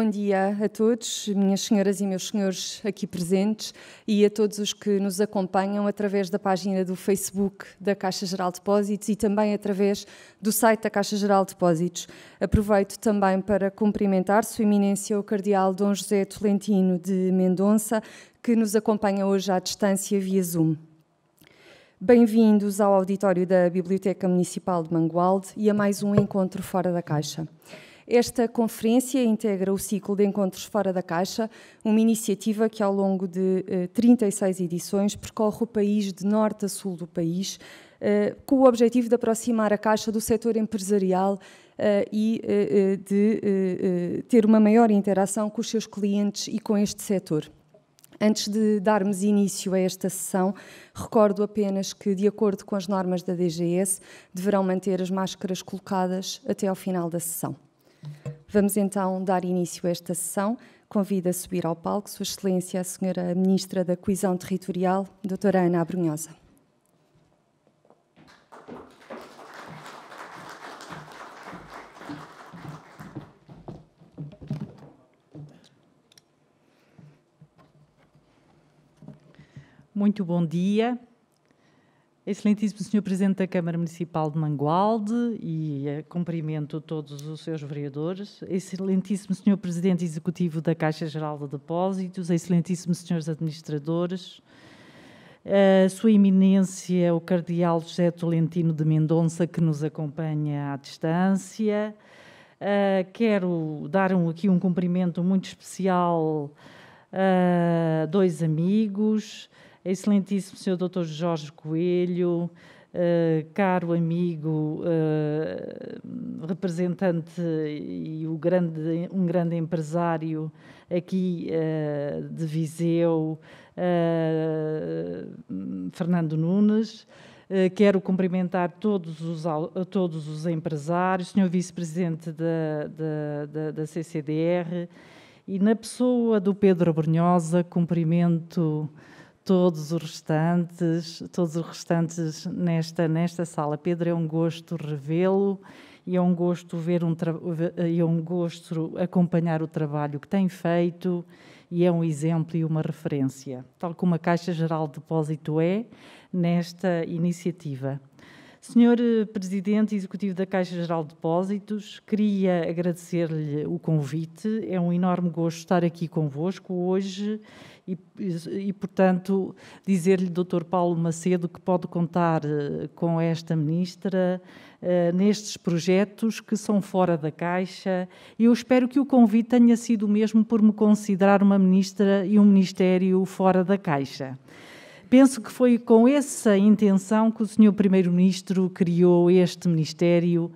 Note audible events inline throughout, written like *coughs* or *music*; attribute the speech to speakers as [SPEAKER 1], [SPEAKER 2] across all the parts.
[SPEAKER 1] Bom dia a todos, minhas senhoras e meus senhores aqui presentes e a todos os que nos acompanham através da página do Facebook da Caixa Geral de Depósitos e também através do site da Caixa Geral de Depósitos. Aproveito também para cumprimentar Sua Eminência o Cardeal Dom José Tolentino de Mendonça, que nos acompanha hoje à distância via Zoom. Bem-vindos ao auditório da Biblioteca Municipal de Mangualde e a mais um encontro fora da Caixa. Esta conferência integra o ciclo de Encontros Fora da Caixa, uma iniciativa que, ao longo de 36 eh, edições, percorre o país de norte a sul do país, eh, com o objetivo de aproximar a Caixa do setor empresarial eh, e de ter uma maior interação com os seus clientes e com este setor. Antes de darmos início a esta sessão, recordo apenas que, de acordo com as normas da DGS, deverão manter as máscaras colocadas até ao final da sessão. Vamos então dar início a esta sessão. Convido a subir ao palco Sua Excelência a Senhora Ministra da Coesão Territorial, Doutora Ana Abrunhosa.
[SPEAKER 2] Muito bom dia. Excelentíssimo Sr. Presidente da Câmara Municipal de Mangualde e cumprimento todos os seus vereadores. Excelentíssimo Sr. Presidente Executivo da Caixa Geral de Depósitos, excelentíssimos senhores administradores, a Sua Eminência o Cardeal José Tolentino de Mendonça, que nos acompanha à distância. Uh, quero dar um, aqui um cumprimento muito especial a dois amigos, excelentíssimo Senhor Dr. Jorge Coelho, Uh, caro amigo, uh, representante e o grande, um grande empresário aqui uh, de Viseu, Fernando Nunes. quero cumprimentar todos os, todos os empresários, Sr. Vice-Presidente da, da, da, da CCDR, e na pessoa do Pedro Brunhosa, cumprimento todos os restantes, todos os restantes nesta nesta sala. Pedro é um gosto revê-lo e é um gosto ver um eh, e é um gosto acompanhar o trabalho que tem feito e é um exemplo e uma referência, tal como a Caixa Geral de Depósito é nesta iniciativa. Senhor eh, Presidente Executivo da Caixa Geral de Depósitos, queria agradecer-lhe o convite. É um enorme gosto estar aqui convosco hoje e, e portanto, dizer-lhe, Dr. Paulo Macedo, que pode contar eh, com esta ministra uh, nestes projetos que são fora da Caixa. Eu espero que o convite tenha sido mesmo por me considerar uma ministra e um ministério fora da Caixa. Penso que foi com essa intenção que o Sr. Primeiro-Ministro criou este Ministério.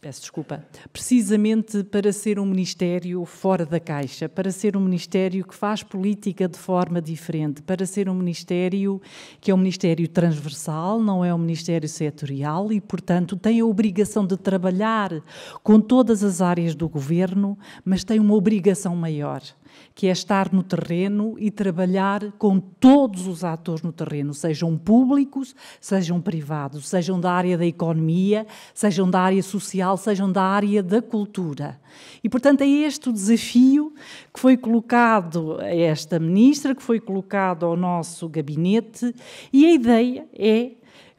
[SPEAKER 2] Peço desculpa. Precisamente para ser um Ministério fora da caixa, para ser um Ministério que faz política de forma diferente, para ser um Ministério que é um Ministério transversal, não é um Ministério setorial e, portanto, tem a obrigação de trabalhar com todas as áreas do governo, mas tem uma obrigação maior que é estar no terreno e trabalhar com todos os atores no terreno, sejam públicos, sejam privados, sejam da área da economia, sejam da área social, sejam da área da cultura. E, portanto, é este o desafio que foi colocado a esta ministra, que foi colocado ao nosso gabinete, e a ideia é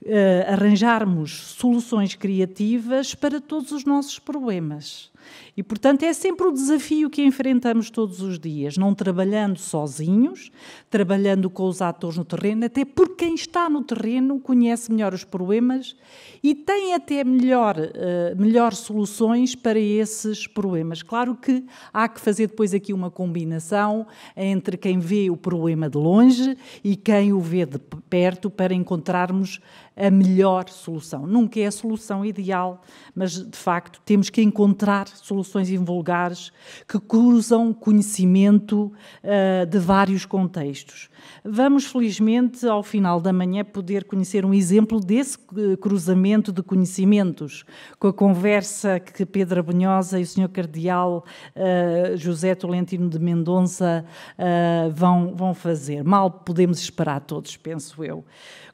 [SPEAKER 2] Uh, arranjarmos soluções criativas para todos os nossos problemas. E, portanto, é sempre o desafio que enfrentamos todos os dias, não trabalhando sozinhos, trabalhando com os atores no terreno, até porque quem está no terreno conhece melhor os problemas e tem até melhor, uh, melhor soluções para esses problemas. Claro que há que fazer depois aqui uma combinação entre quem vê o problema de longe e quem o vê de perto para encontrarmos a melhor solução. Nunca é a solução ideal, mas de facto temos que encontrar soluções invulgares que cruzam conhecimento uh, de vários contextos. Vamos, felizmente, ao final da manhã poder conhecer um exemplo desse eh, cruzamento de conhecimentos, com a conversa que Pedro Abunhosa e o Sr. Cardeal uh, José Tolentino de Mendonça uh, vão, vão fazer. Mal podemos esperar todos, penso eu.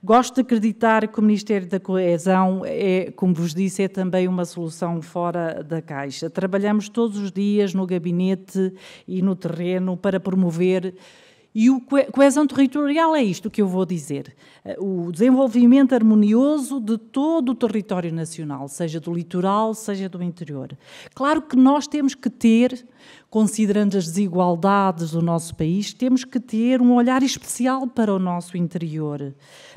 [SPEAKER 2] Gosto de acreditar que o Ministério da Coesão é, como vos disse, é também uma solução fora da caixa. Trabalhamos todos os dias no gabinete e no terreno para promover e o coesão territorial é isto que eu vou dizer: eh, o desenvolvimento harmonioso de todo o território nacional, seja do litoral, seja do interior. Claro que nós temos que ter, considerando as desigualdades do nosso país, temos que ter um olhar especial para o nosso interior,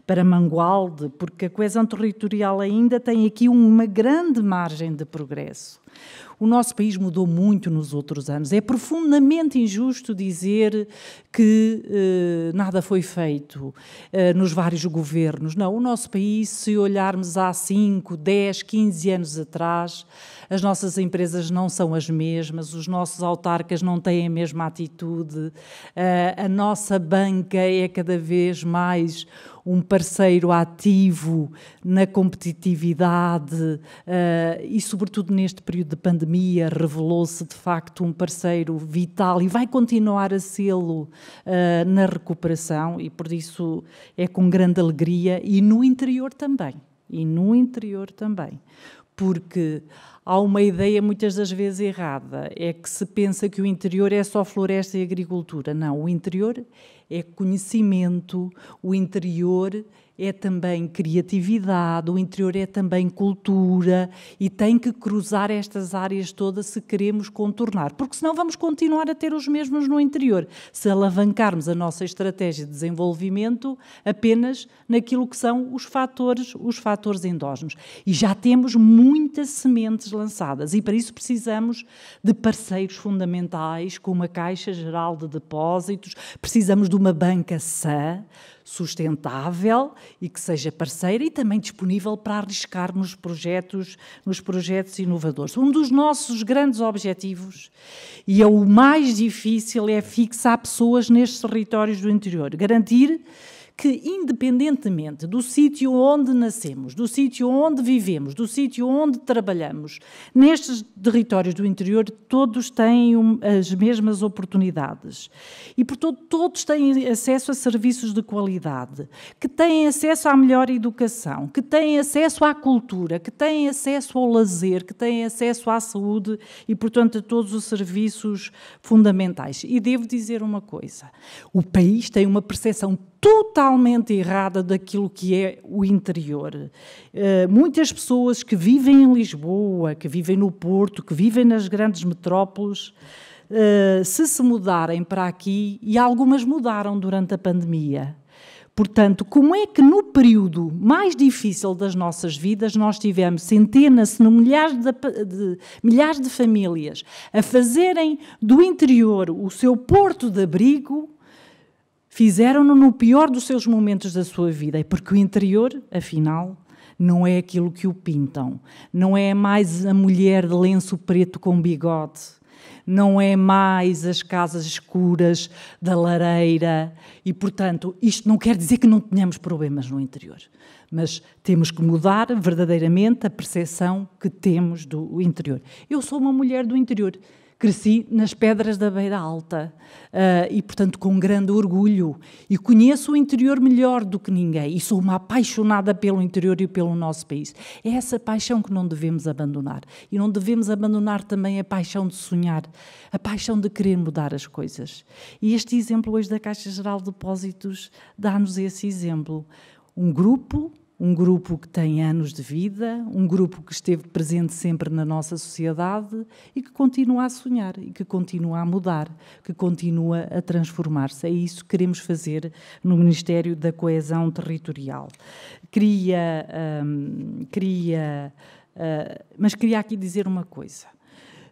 [SPEAKER 2] para Mangualde, porque a coesão territorial ainda tem aqui uma grande margem de progresso. O nosso país mudou muito nos outros anos. É profundamente injusto dizer que eh, nada foi feito eh, nos vários governos. Não, o nosso país, se olharmos há 5, 10, 15 anos atrás, as nossas empresas não são as mesmas, os nossos autarcas não têm a mesma atitude, eh, a nossa banca é cada vez mais um parceiro ativo na competitividade eh, e, sobretudo neste período de pandemia, revelou-se de facto um parceiro vital e vai continuar a sê-lo eh, na recuperação, e por isso é com grande alegria e no interior também. E no interior também. Porque há uma ideia muitas das vezes errada, é que se pensa que o interior é só floresta e agricultura. Não, o interior é conhecimento, o interior é também criatividade, o interior é também cultura e tem que cruzar estas áreas todas se queremos contornar, porque senão vamos continuar a ter os mesmos no interior, se alavancarmos a nossa estratégia de desenvolvimento apenas naquilo que são os fatores, os fatores endógenos. E já temos muitas sementes lançadas e para isso precisamos de parceiros fundamentais, como a Caixa Geral de Depósitos, precisamos de uma banca sã, sustentável e que seja parceira e também disponível para arriscar nos projetos, nos projetos inovadores. Um dos nossos grandes objetivos, e é o mais difícil, é fixar pessoas nestes territórios do interior, garantir que, independentemente do sítio onde nascemos, do sítio onde vivemos, do sítio onde trabalhamos, nestes territórios do interior, todos têm as mesmas oportunidades. E, portanto, todos têm acesso a serviços de qualidade, que têm acesso à melhor educação, que têm acesso à cultura, que têm acesso ao lazer, que têm acesso à saúde e, portanto, a todos os serviços fundamentais. E devo dizer uma coisa: o país tem uma percepção total totalmente errada daquilo que é o interior. Eh, muitas pessoas que vivem em Lisboa, que vivem no Porto, que vivem nas grandes metrópoles, eh, se se mudarem para aqui, e algumas mudaram durante a pandemia. Portanto, como é que no período mais difícil das nossas vidas nós tivemos centenas, se não milhares de, de, milhares de famílias a fazerem do interior o seu porto de abrigo Fizeram-no no pior dos seus momentos da sua vida, é porque o interior, afinal, não é aquilo que o pintam. Não é mais a mulher de lenço preto com bigode. Não é mais as casas escuras da lareira. E, portanto, isto não quer dizer que não tenhamos problemas no interior. Mas temos que mudar verdadeiramente a percepção que temos do interior. Eu sou uma mulher do interior cresci nas pedras da Beira Alta uh, e, portanto, com grande orgulho. E conheço o interior melhor do que ninguém e sou uma apaixonada pelo interior e pelo nosso país. É essa paixão que não devemos abandonar. E não devemos abandonar também a paixão de sonhar, a paixão de querer mudar as coisas. E este exemplo hoje da Caixa Geral de Depósitos dá-nos esse exemplo. Um grupo um grupo que tem anos de vida, um grupo que esteve presente sempre na nossa sociedade e que continua a sonhar e que continua a mudar, que continua a transformar-se. É isso que queremos fazer no Ministério da Coesão Territorial. Queria, hum, queria, uh, mas queria aqui dizer uma coisa.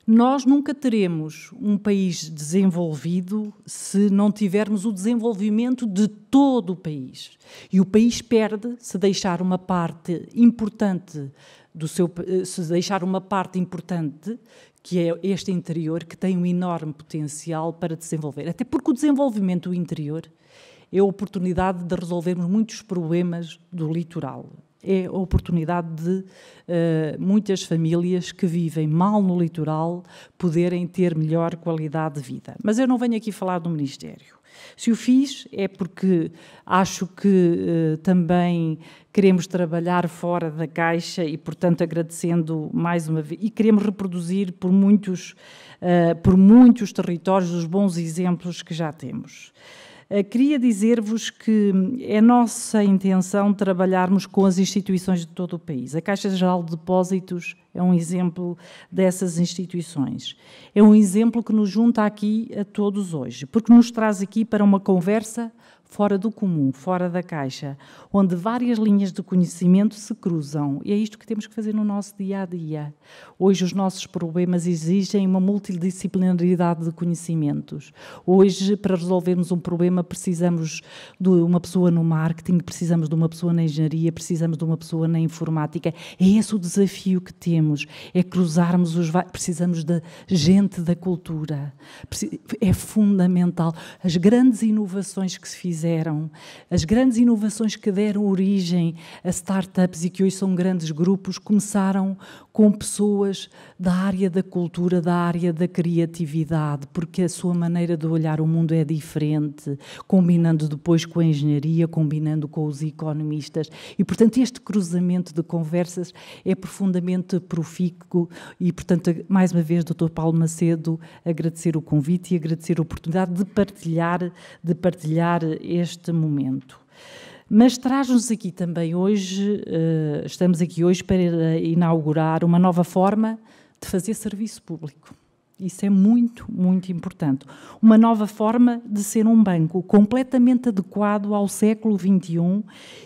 [SPEAKER 2] Nós nunca teremos um país desenvolvido se não tivermos o desenvolvimento de todo o país. E o país perde se deixar uma parte importante do seu eh, se deixar uma parte importante que é este interior que tem um enorme potencial para desenvolver. Até porque o desenvolvimento do interior é a oportunidade de resolvermos muitos problemas do litoral é a oportunidade de uh, muitas famílias que vivem mal no litoral poderem ter melhor qualidade de vida. Mas eu não venho aqui falar do Ministério. Se o fiz é porque acho que uh, também queremos trabalhar fora da caixa e, portanto, agradecendo mais uma vez e queremos reproduzir por muitos, uh, por muitos territórios os bons exemplos que já temos. Eh, queria dizer-vos que é nossa intenção trabalharmos com as instituições de todo o país. A Caixa Geral de Depósitos é um exemplo dessas instituições. É um exemplo que nos junta aqui a todos hoje, porque nos traz aqui para uma conversa fora do comum, fora da caixa, onde várias linhas de conhecimento se cruzam. E é isto que temos que fazer no nosso dia a dia. Hoje, os nossos problemas exigem uma multidisciplinaridade de conhecimentos. Hoje, para resolvermos um problema, precisamos de uma pessoa no marketing, precisamos de uma pessoa na engenharia, precisamos de uma pessoa na informática. É esse o desafio que temos: é cruzarmos os. Precisamos de gente da cultura. É fundamental. As grandes inovações que se fizeram fizeram, as grandes inovações que deram origem a startups e que hoje são grandes grupos, começaram com pessoas da área da cultura, da área da criatividade, porque a sua maneira de olhar o mundo é diferente, combinando depois com a engenharia, combinando com os economistas. E, portanto, este cruzamento de conversas é profundamente profícuo e, portanto, mais uma vez, Dr. Paulo Macedo, agradecer o convite e agradecer a oportunidade de partilhar, de partilhar este momento. Mas traz-nos aqui também hoje, eh, estamos aqui hoje para inaugurar uma nova forma de fazer serviço público. Isso é muito, muito importante. Uma nova forma de ser um banco completamente adequado ao século XXI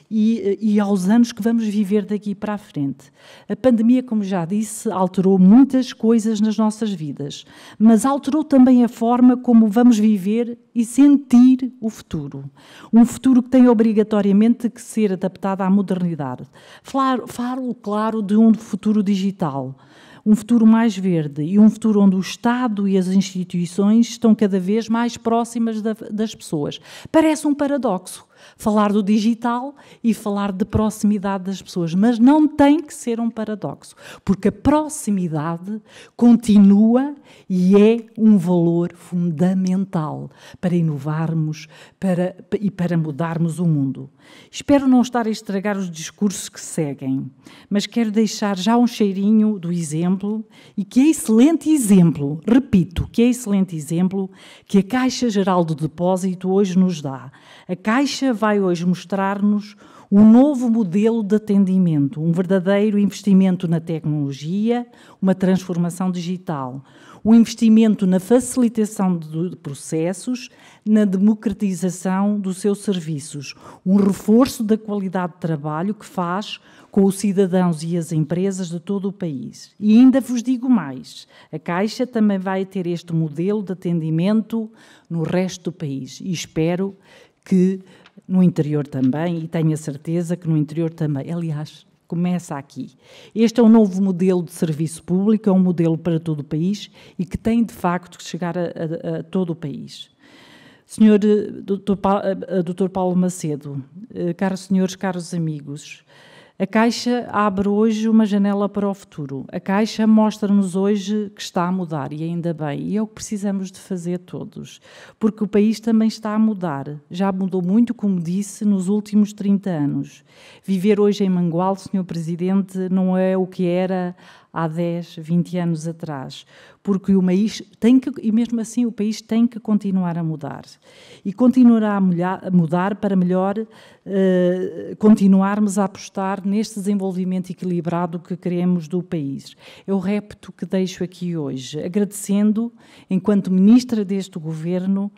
[SPEAKER 2] e, e, aos anos que vamos viver daqui para a frente. A pandemia, como já disse, alterou muitas coisas nas nossas vidas, mas alterou também a forma como vamos viver e sentir o futuro. Um futuro que tem obrigatoriamente que ser adaptado à modernidade. Falo, claro, de um futuro digital um futuro mais verde e um futuro onde o Estado e as instituições estão cada vez mais próximas da, das pessoas. Parece um paradoxo, falar do digital e falar de proximidade das pessoas. Mas não tem que ser um paradoxo, porque a proximidade continua e é um valor fundamental para inovarmos para, e para mudarmos o mundo. Espero não estar a estragar os discursos que seguem, mas quero deixar já um cheirinho do exemplo e que é excelente exemplo, repito, que é excelente exemplo que a Caixa Geral do Depósito hoje nos dá a Caixa vai hoje mostrar-nos um novo modelo de atendimento, um verdadeiro investimento na tecnologia, uma transformação digital, um investimento na facilitação de processos, na democratização dos seus serviços, um reforço da qualidade de trabalho que faz com os cidadãos e as empresas de todo o país. E ainda vos digo mais: a Caixa também vai ter este modelo de atendimento no resto do país e espero que no interior também, e tenho a certeza que no interior também, aliás, começa aqui. Este é um novo modelo de serviço público, é um modelo para todo o país e que tem, de facto, que chegar a, a, a todo o país. Senhor eh, Dr. Eh, Paulo Macedo, eh, caros senhores, caros amigos, a Caixa abre hoje uma janela para o futuro. A Caixa mostra-nos hoje que está a mudar e ainda bem. E é o que precisamos de fazer todos, porque o país também está a mudar. Já mudou muito, como disse, nos últimos 30 anos. Viver hoje em Mangual, Sr. Presidente, não é o que era há 10, 20 anos atrás, porque o país tem que, e mesmo assim o país tem que continuar a mudar. E continuará a mudar para melhor eh, continuarmos a apostar neste desenvolvimento equilibrado que queremos do país. É o repto que deixo aqui hoje, agradecendo, enquanto ministra deste governo,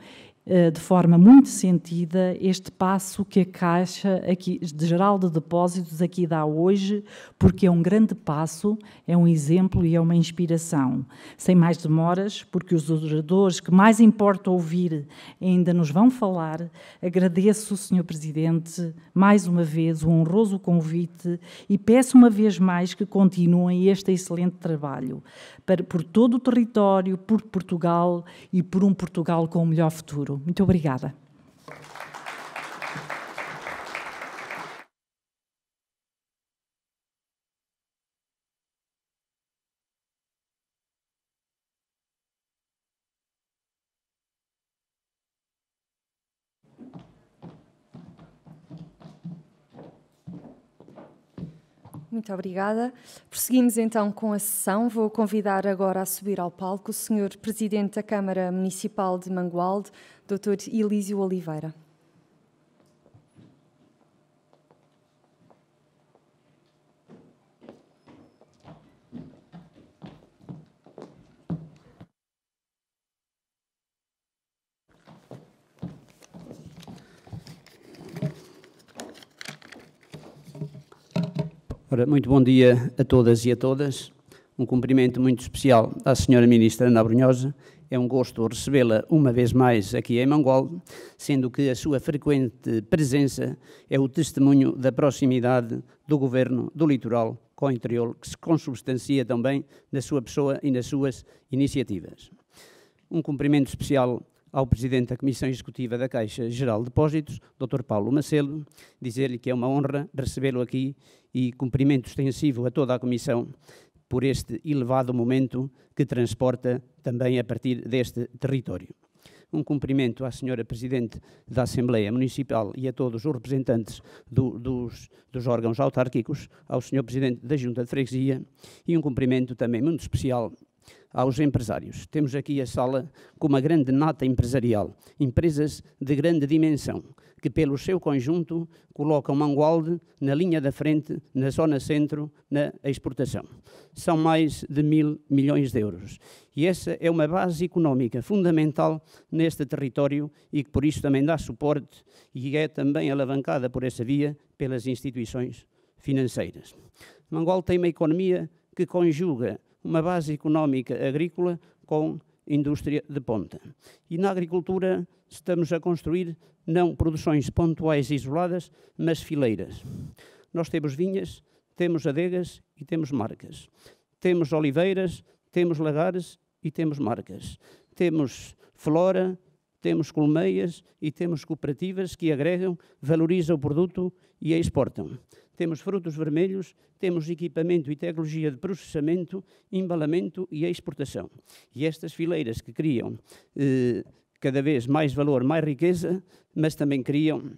[SPEAKER 2] eh, de forma muito sentida este passo que a Caixa aqui, de Geral de Depósitos aqui dá hoje, porque é um grande passo, é um exemplo e é uma inspiração. Sem mais demoras, porque os oradores que mais importa ouvir ainda nos vão falar, agradeço, Sr. Presidente, mais uma vez o honroso convite e peço uma vez mais que continuem este excelente trabalho para, por todo o território, por Portugal e por um Portugal com um melhor futuro. Muito obrigada.
[SPEAKER 1] Muito obrigada. Prosseguimos então com a sessão. Vou convidar agora a subir ao palco o Sr. Presidente da Câmara Municipal de Mangualde, Dr. Elísio Oliveira.
[SPEAKER 3] Ora, muito bom dia a todas e a todas. Um cumprimento muito especial à Senhora Ministra Ana Brunhosa. É um gosto recebê-la uma vez mais aqui em Mangual, sendo que a sua frequente presença é o testemunho da proximidade do Governo do Litoral com o interior, que se consubstancia também na sua pessoa e nas suas iniciativas. Um cumprimento especial ao Presidente da Comissão Executiva da Caixa Geral de Depósitos, Dr. Paulo Macedo, dizer-lhe que é uma honra recebê-lo aqui e cumprimento extensivo a toda a Comissão por este elevado momento que transporta também a partir deste território. Um cumprimento à Senhora Presidente da Assembleia Municipal e a todos os representantes do, dos, dos órgãos autárquicos, ao Senhor Presidente da Junta de Freguesia e um cumprimento também muito especial aos empresários. Temos aqui a sala com uma grande nata empresarial, empresas de grande dimensão, que pelo seu conjunto colocam Mangualde na linha da frente, na zona centro, na exportação. São mais de mil milhões de euros. E essa é uma base económica fundamental neste território e que por isso também dá suporte e é também alavancada por essa via pelas instituições financeiras. Mangualde tem uma economia que conjuga uma base económica agrícola com indústria de ponta. E na agricultura estamos a construir não produções pontuais isoladas, mas fileiras. Nós temos vinhas, temos adegas e temos marcas. Temos oliveiras, temos lagares e temos marcas. Temos flora, temos colmeias e temos cooperativas que agregam, valorizam o produto e a exportam temos frutos vermelhos, temos equipamento e tecnologia de processamento, embalamento e exportação. E estas fileiras que criam eh, cada vez mais valor, mais riqueza, mas também criam,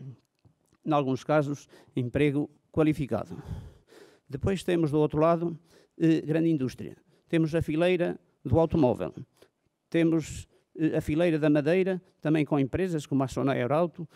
[SPEAKER 3] em alguns casos, emprego qualificado. Depois temos, do outro lado, eh, grande indústria. Temos a fileira do automóvel, temos eh, a fileira da Madeira, também com empresas como a Sona Aerauto,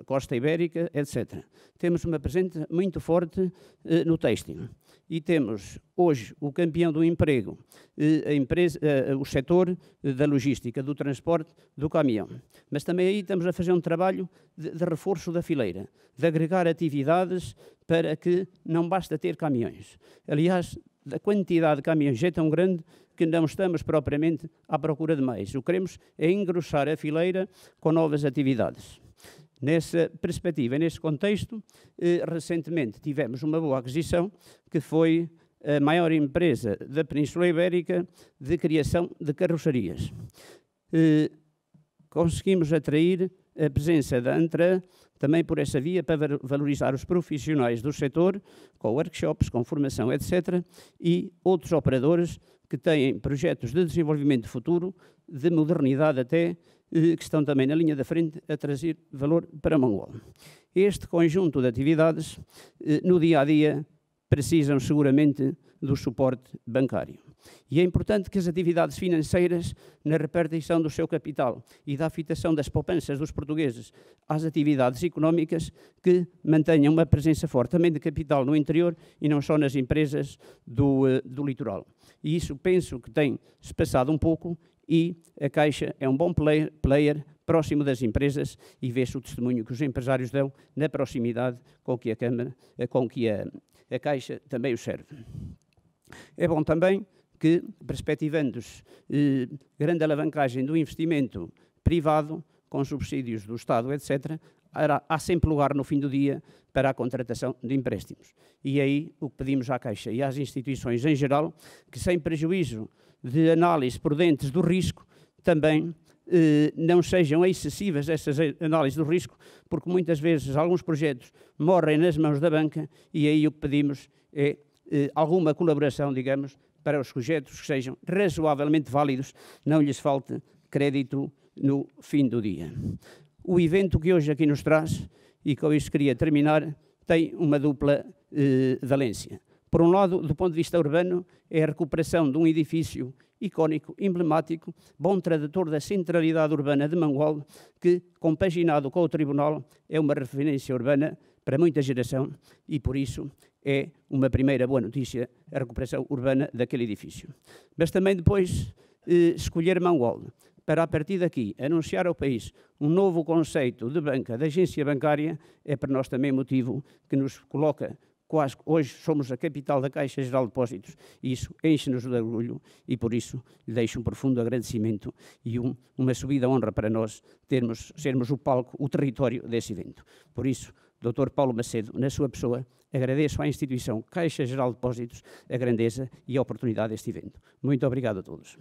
[SPEAKER 3] a Costa Ibérica, etc. Temos uma presença muito forte eh, no têxtil. E temos hoje o campeão do emprego, eh, a empresa, eh, o setor eh, da logística, do transporte, do caminhão. Mas também aí estamos a fazer um trabalho de, de reforço da fileira, de agregar atividades para que não basta ter caminhões. Aliás, a quantidade de caminhões é tão grande que não estamos propriamente à procura de mais. O que queremos é engrossar a fileira com novas atividades. Nessa perspectiva, nesse contexto, eh, recentemente tivemos uma boa aquisição, que foi a maior empresa da Península Ibérica de criação de carrocerias. Eh, conseguimos atrair a presença da ANTRA também por essa via para valorizar os profissionais do setor, com workshops, com formação, etc., e outros operadores que têm projetos de desenvolvimento futuro, de modernidade até, eh, que estão também na linha da frente a trazer valor para Mongólia. Este conjunto de atividades, eh, no dia a dia, precisam seguramente do suporte bancário. E é importante que as atividades financeiras, na repartição do seu capital e da afetação das poupanças dos portugueses às atividades económicas, que mantenham uma presença forte também de capital no interior e não só nas empresas do, eh, do litoral e isso penso que tem se passado um pouco e a Caixa é um bom player, player próximo das empresas e vê-se o testemunho que os empresários dão na proximidade com que a Câmara, eh, com que a, a Caixa também os serve. É bom também que, perspectivando-se eh, grande alavancagem do investimento privado, com subsídios do Estado, etc., era, há sempre lugar no fim do dia para a contratação de empréstimos. E aí o que pedimos à Caixa e às instituições em geral, que sem prejuízo de análise prudentes do risco, também eh, não sejam excessivas essas análises do risco, porque muitas vezes alguns projetos morrem nas mãos da banca e aí o que pedimos é eh, alguma colaboração, digamos, para os projetos que sejam razoavelmente válidos, não lhes falte crédito no fim do dia o evento que hoje aqui nos traz, e com isto queria terminar, tem uma dupla eh, valência. Por um lado, do ponto de vista urbano, é a recuperação de um edifício icónico, emblemático, bom tradutor da centralidade urbana de Mangual, que, compaginado com o Tribunal, é uma referência urbana para muita geração e, por isso, é uma primeira boa notícia a recuperação urbana daquele edifício. Mas também depois eh, escolher Mangual para, a partir daqui, anunciar ao país um novo conceito de banca, de agência bancária, é para nós também motivo que nos coloca quase hoje somos a capital da Caixa Geral de Depósitos. Isso enche-nos de orgulho e por isso deixo um profundo agradecimento e um, uma subida honra para nós termos, sermos o palco, o território desse evento. Por isso, Dr. Paulo Macedo, na sua pessoa, agradeço à instituição Caixa Geral de Depósitos a grandeza e a oportunidade deste evento. Muito obrigado a todos.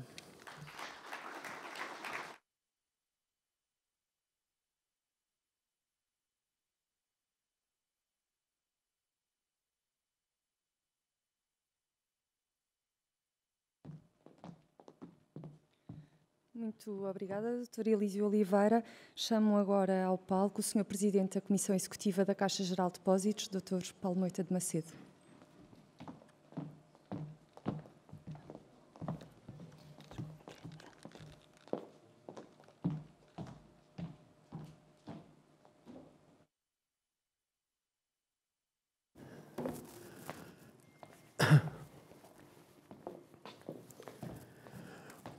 [SPEAKER 1] Muito obrigada, doutora Elísio Oliveira. Chamo agora ao palco o Sr. Presidente da Comissão Executiva da Caixa Geral de Depósitos, Dr. Paulo Moita de Macedo.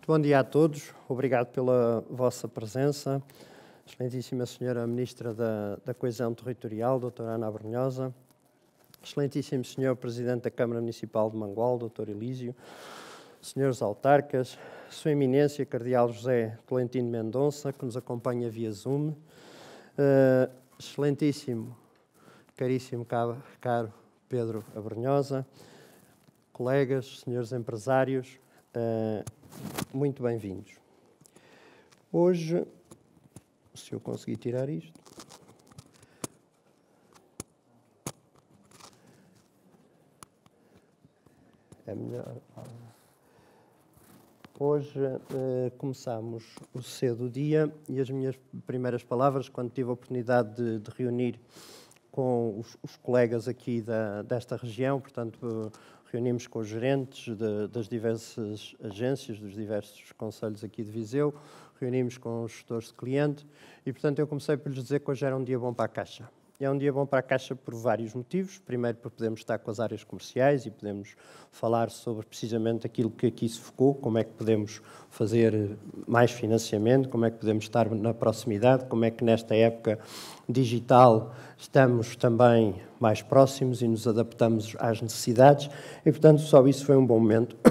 [SPEAKER 4] Bom dia a todos, obrigado pela vossa presença. Excelentíssima Senhora Ministra da, da Coesão Territorial, Doutora Ana Brunhosa. Excelentíssimo Senhor Presidente da Câmara Municipal de Mangual, Doutor Elísio. Senhores Autarcas, Sua Eminência Cardeal José Tolentino Mendonça, que nos acompanha via Zoom. Uh, excelentíssimo, caríssimo, caro Pedro Abrunhosa. Colegas, senhores empresários, Uh, muito bem-vindos. Hoje, se eu conseguir tirar isto. É melhor. Hoje uh, começamos o cedo do dia e as minhas primeiras palavras, quando tive a oportunidade de, de reunir com os, os, colegas aqui da, desta região, portanto, reunimos com os gerentes de, das diversas agências, dos diversos conselhos aqui de Viseu, reunimos com os gestores de cliente e, portanto, eu comecei por lhes dizer que hoje era um dia bom para a Caixa. É um dia bom para a Caixa por vários motivos. Primeiro, porque podemos estar com as áreas comerciais e podemos falar sobre precisamente aquilo que aqui se focou, como é que podemos fazer mais financiamento, como é que podemos estar na proximidade, como é que nesta época digital estamos também mais próximos e nos adaptamos às necessidades. E, portanto, só isso foi um bom momento. *coughs*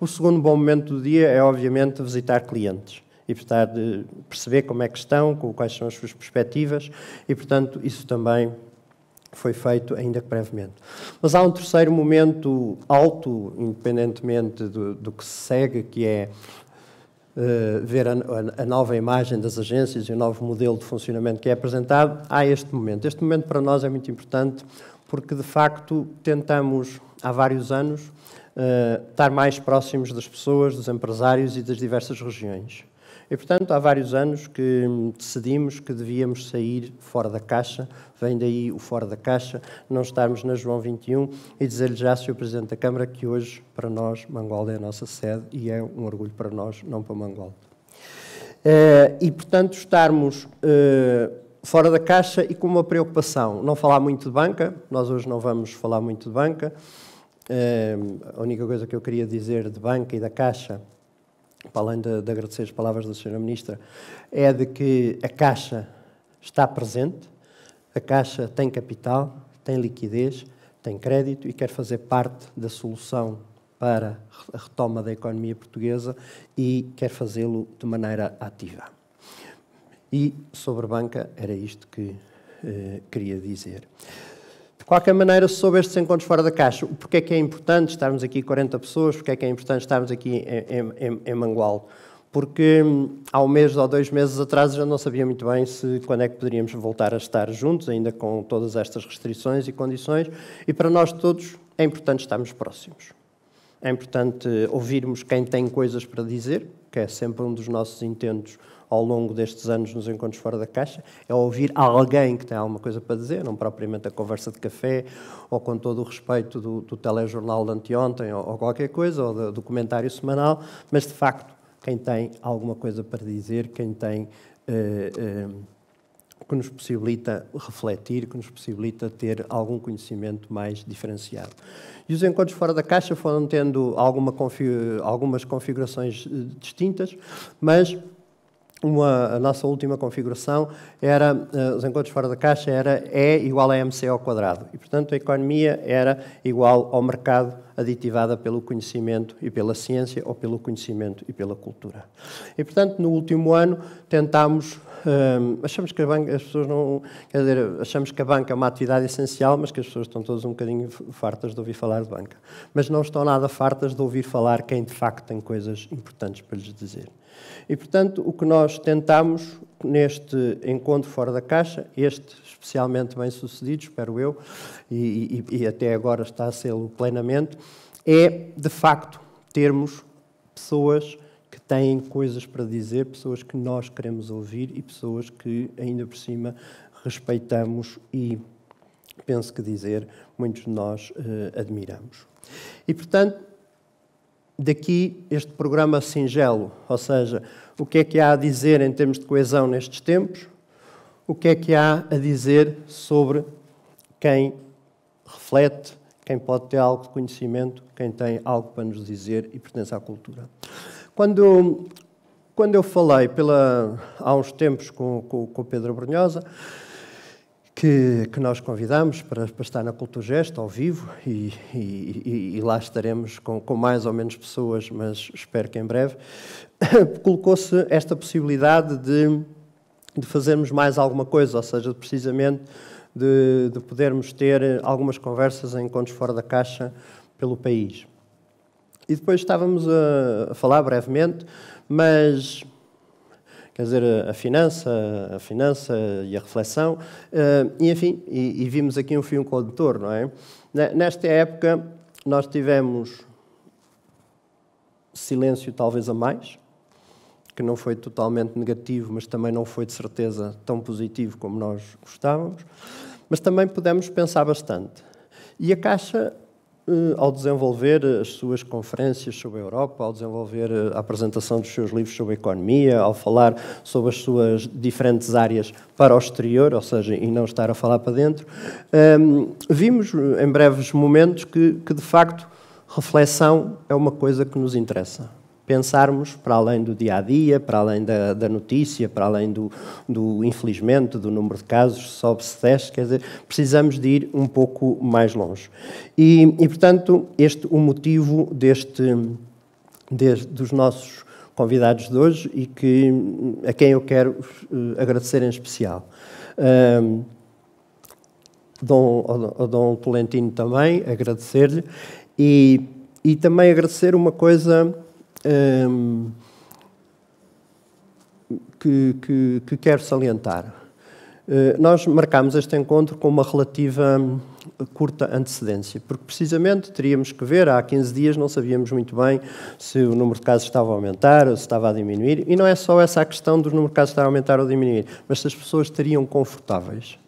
[SPEAKER 4] O segundo bom momento do dia é, obviamente, visitar clientes e, portanto, perceber como é que estão, quais são as suas perspectivas e, portanto, isso também foi feito, ainda que brevemente. Mas há um terceiro momento alto, independentemente do, do que se segue, que é uh, ver a, a, a, nova imagem das agências e o novo modelo de funcionamento que é apresentado, há este momento. Este momento para nós é muito importante porque, de facto, tentamos há vários anos uh, estar mais próximos das pessoas, dos empresários e das diversas regiões. E, portanto, há vários anos que decidimos que devíamos sair fora da caixa, vem daí o fora da caixa, não estarmos na João 21 e dizer-lhe já, Sr. Presidente da Câmara, que hoje, para nós, Mangola é a nossa sede e é um orgulho para nós, não para Mangola. Eh, e, portanto, estarmos eh, fora da caixa e com uma preocupação. Não falar muito de banca, nós hoje não vamos falar muito de banca. Eh, a única coisa que eu queria dizer de banca e da caixa para além de, de agradecer as palavras da Sra. Ministra, é de que a Caixa está presente, a Caixa tem capital, tem liquidez, tem crédito e quer fazer parte da solução para a retoma da economia portuguesa e quer fazê-lo de maneira ativa. E sobre a banca era isto que eh, queria dizer. De qualquer maneira, sobre estes encontros fora da caixa, porque é que é importante estarmos aqui 40 pessoas, porque é que é importante estarmos aqui em, em, em Mangualde? Porque hum, há um mês ou dois meses atrás já não sabia muito bem se quando é que poderíamos voltar a estar juntos, ainda com todas estas restrições e condições, e para nós todos é importante estarmos próximos. É importante ouvirmos quem tem coisas para dizer, que é sempre um dos nossos intentos ao longo destes anos nos encontros fora da caixa, é ouvir alguém que tem alguma coisa para dizer, não propriamente a conversa de café, ou com todo o respeito do, do telejornal de anteontem, ou, ou qualquer coisa, ou do, documentário semanal, mas de facto quem tem alguma coisa para dizer, quem tem. Eh, eh, que nos possibilita refletir, que nos possibilita ter algum conhecimento mais diferenciado. E os encontros fora da caixa foram tendo alguma config... algumas configurações eh, distintas, mas uma, a nossa última configuração era, uh, os encontros fora da caixa, era E igual a MC ao quadrado. E, portanto, a economia era igual ao mercado aditivada pelo conhecimento e pela ciência, ou pelo conhecimento e pela cultura. E, portanto, no último ano tentámos, eh, achamos que a banca, as pessoas não, quer dizer, achamos que a banca é uma atividade essencial, mas que as pessoas estão todas um bocadinho fartas de ouvir falar de banca. Mas não estão nada fartas de ouvir falar quem, de facto, tem coisas importantes para lhes dizer. E, portanto, o que nós tentamos neste encontro fora da caixa, este especialmente bem sucedido, espero eu, e, e, e até agora está a ser plenamente, é de facto termos pessoas que têm coisas para dizer, pessoas que nós queremos ouvir e pessoas que ainda por cima respeitamos e penso que dizer muitos de nós eh, admiramos. E portanto Daqui este programa singelo, ou seja, o que é que há a dizer em termos de coesão nestes tempos, o que é que há a dizer sobre quem reflete, quem pode ter algo de conhecimento, quem tem algo para nos dizer e pertence à cultura. Quando, quando eu falei pela, há uns tempos com, com, com o Pedro Brunhosa, que, que nós convidamos para, para, estar na Culturgesto ao vivo e, e, e lá estaremos com, com, mais ou menos pessoas, mas espero que em breve, *coughs* colocou-se esta possibilidade de, de fazermos mais alguma coisa, ou seja, precisamente de, de podermos ter algumas conversas em encontros fora da caixa pelo país. E depois estávamos a, a falar brevemente, mas quer dizer, a finança, a finança e a reflexão, eh, e enfim, e, e vimos aqui um fio condutor, não é? Nesta época, nós tivemos silêncio talvez a mais, que não foi totalmente negativo, mas também não foi de certeza tão positivo como nós gostávamos, mas também pudemos pensar bastante. E a Caixa eh, ao desenvolver eh, as suas conferências sobre a Europa, ao desenvolver eh, a apresentação dos seus livros sobre a economia, ao falar sobre as suas diferentes áreas para o exterior, ou seja, e não estar a falar para dentro, ehm, vimos em breves momentos que, que de facto reflexão é uma coisa que nos interessa pensarmos para além do dia a dia, para além da, da notícia, para além do, do, infelizmente, do número de casos, sobe-se teste, quer dizer, precisamos de ir um pouco mais longe. E, e portanto, este o motivo deste, deste, dos nossos convidados de hoje e que, a quem eu quero eh, agradecer em especial. Um, Dom, ao Dom Tolentino também, agradecer-lhe e, e também agradecer uma coisa um, que, que, que, quero salientar. Uh, nós marcámos este encontro com uma relativa hum, curta antecedência, porque precisamente teríamos que ver, há 15 dias não sabíamos muito bem se o número de casos estava a aumentar ou se estava a diminuir, e não é só essa a questão do número de casos estar a aumentar ou diminuir, mas se as pessoas estariam confortáveis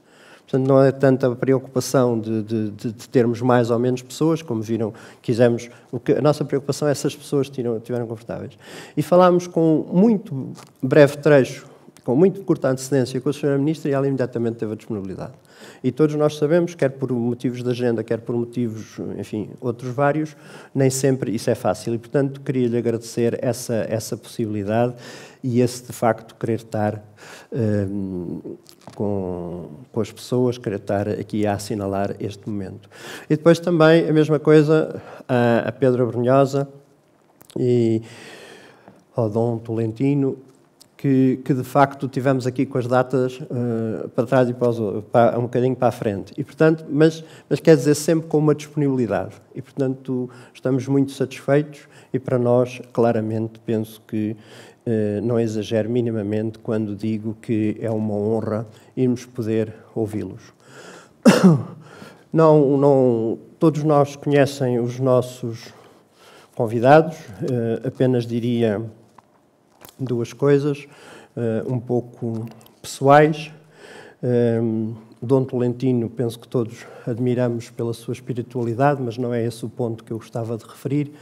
[SPEAKER 4] Portanto, não é tanta preocupação de, de, de, termos mais ou menos pessoas, como viram, quisemos. O que, a nossa preocupação é se as pessoas tiveram confortáveis. E falámos com muito breve trecho, com muito curta antecedência, com a Sra. Ministra e ela imediatamente teve a disponibilidade. E todos nós sabemos, quer por motivos de agenda, quer por motivos, enfim, outros vários, nem sempre isso é fácil. E, portanto, queria-lhe agradecer essa, essa possibilidade e esse, de facto, querer estar hum, com, com as pessoas, querer estar aqui a assinalar este momento. E depois também a mesma coisa a, a Pedro Brunhosa e ao Dom Tolentino, que, que, de facto tivemos aqui com as datas uh, para trás e para, para, um bocadinho para a frente. E, portanto, mas, mas quer dizer sempre com uma disponibilidade. E, portanto, estamos muito satisfeitos e para nós, claramente, penso que eh, não exagero minimamente quando digo que é uma honra irmos poder ouvi-los. *coughs* Não, não, todos nós conhecem os nossos convidados, eh, apenas diria duas coisas eh, um pouco pessoais. Dom Tolentino, penso que todos admiramos pela sua espiritualidade, mas não é esse o ponto que eu gostava de referir.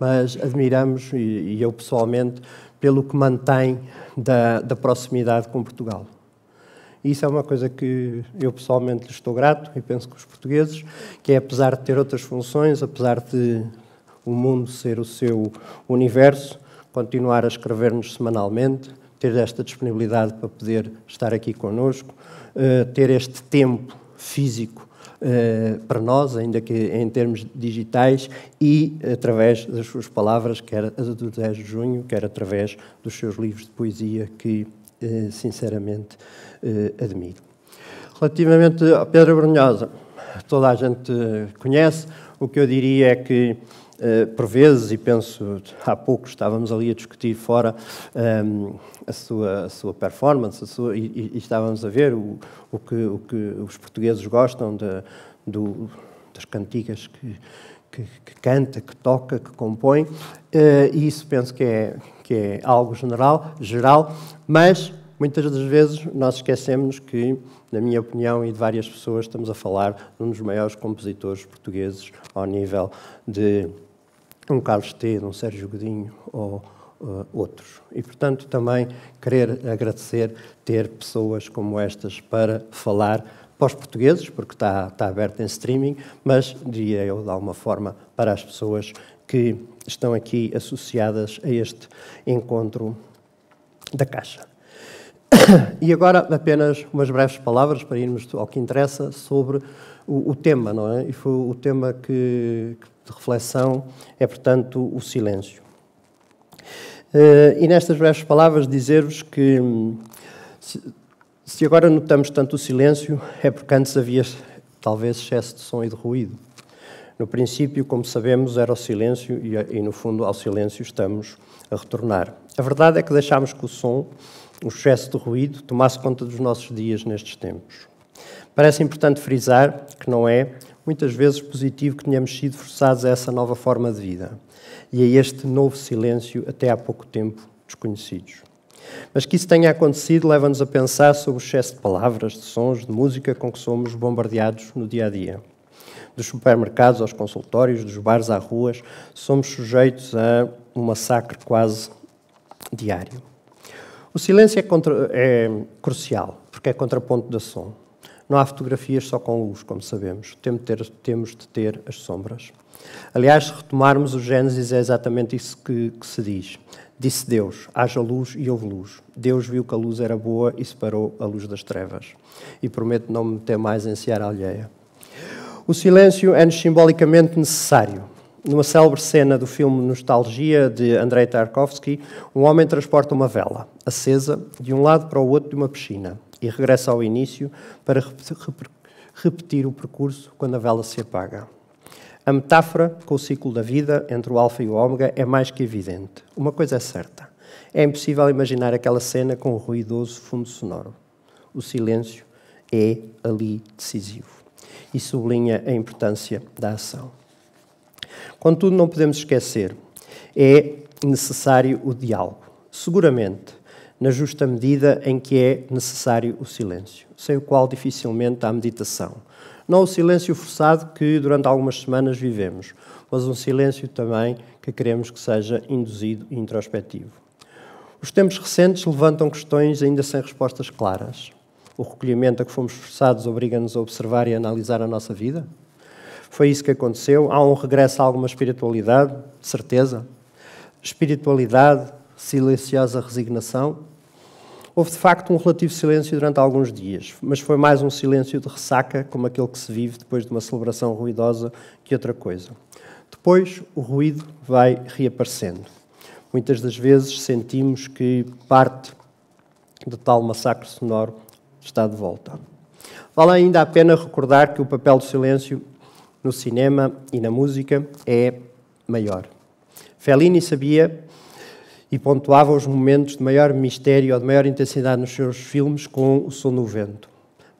[SPEAKER 4] Mas admiramos, e eu pessoalmente, pelo que mantém da, da proximidade com Portugal. Isso é uma coisa que eu pessoalmente lhe estou grato e penso que os portugueses, que é apesar de ter outras funções, apesar de o mundo ser o seu universo, continuar a escrever-nos semanalmente, ter esta disponibilidade para poder estar aqui conosco, eh, ter este tempo físico eh, para nós, ainda que em termos digitais, e através das suas palavras, quer as do 10 de junho, quer através dos seus livros de poesia, que eh, sinceramente eh, admiro. Relativamente à Pedra Brunhosa, toda a gente conhece, o que eu diria é que eh, por vezes, e penso, há pouco estávamos ali a discutir fora um, ehm, a, sua, a sua performance, a sua, e, e, estávamos a ver o, o, que, o que os portugueses gostam de, do, das cantigas que, que, que, canta, que toca, que compõe, uh, e isso penso que é, que é algo general, geral, mas muitas das vezes nós esquecemos que, na minha opinião e de várias pessoas, estamos a falar de um dos maiores compositores portugueses ao nível de é um Carlos T, um Sérgio Godinho ou uh, outros. E, portanto, também querer agradecer ter pessoas como estas para falar para os portugueses, porque está, está aberto em streaming, mas diria eu, de alguma forma, para as pessoas que estão aqui associadas a este encontro da Caixa. E agora apenas umas breves palavras para irmos ao que interessa sobre o, o tema, não é? E foi o tema que, que de reflexão é, portanto, o silêncio. Eh, e nestas breves palavras, dizer-vos que se agora notamos tanto o silêncio, é porque antes havia talvez excesso de som e de ruído. No princípio, como sabemos, era o silêncio e, no fundo, ao silêncio estamos a retornar. A verdade é que deixámos que o som, o excesso de ruído, tomasse conta dos nossos dias nestes tempos. Parece importante frisar que não é muitas vezes positivo, que tenhamos sido forçados a essa nova forma de vida e a este novo silêncio, até há pouco tempo desconhecidos. Mas que isso tenha acontecido leva-nos a pensar sobre o excesso de palavras, de sons, de música com que somos bombardeados no dia a dia. Dos supermercados aos consultórios, dos bares às ruas, somos sujeitos a um massacre quase diário. O silêncio é, contra, é crucial, porque é contraponto da som. Não há fotografias só com luz, como sabemos. Temos de ter, temos de ter as sombras. Aliás, se retomarmos o Gênesis, é exatamente isso que, que se diz. Disse Deus: haja luz e houve luz. Deus viu que a luz era boa e separou a luz das trevas. E prometo não me meter mais em sear alheia. O silêncio é-nos simbolicamente necessário. Numa célebre cena do filme Nostalgia, de Andrei Tarkovsky, um homem transporta uma vela, acesa, de um lado para o outro de uma piscina e regressa ao início para repetir o percurso quando a vela se apaga. A metáfora com o ciclo da vida entre o alfa e o ômega é mais que evidente. Uma coisa é certa: é impossível imaginar aquela cena com o ruidoso fundo sonoro. O silêncio é ali decisivo e sublinha a importância da ação. Contudo, não podemos esquecer, é necessário o diálogo. Seguramente, na justa medida em que é necessário o silêncio, sem o qual dificilmente há meditação. Não o silêncio forçado que durante algumas semanas vivemos, mas um silêncio também que queremos que seja induzido e introspectivo. Os tempos recentes levantam questões ainda sem respostas claras. O recolhimento a que fomos forçados obriga-nos a observar e analisar a nossa vida? Foi isso que aconteceu? Há um regresso a alguma espiritualidade? Certeza? Espiritualidade, silenciosa resignação, houve de facto um relativo silêncio durante alguns dias, mas foi mais um silêncio de ressaca, como aquele que se vive depois de uma celebração ruidosa, que outra coisa. Depois, o ruído vai reaparecendo. Muitas das vezes sentimos que parte de tal massacre sonoro está de volta. Vale ainda a pena recordar que o papel do silêncio no cinema e na música é maior. Fellini sabia e pontuava os momentos de maior mistério ou de maior intensidade nos seus filmes com o som do vento.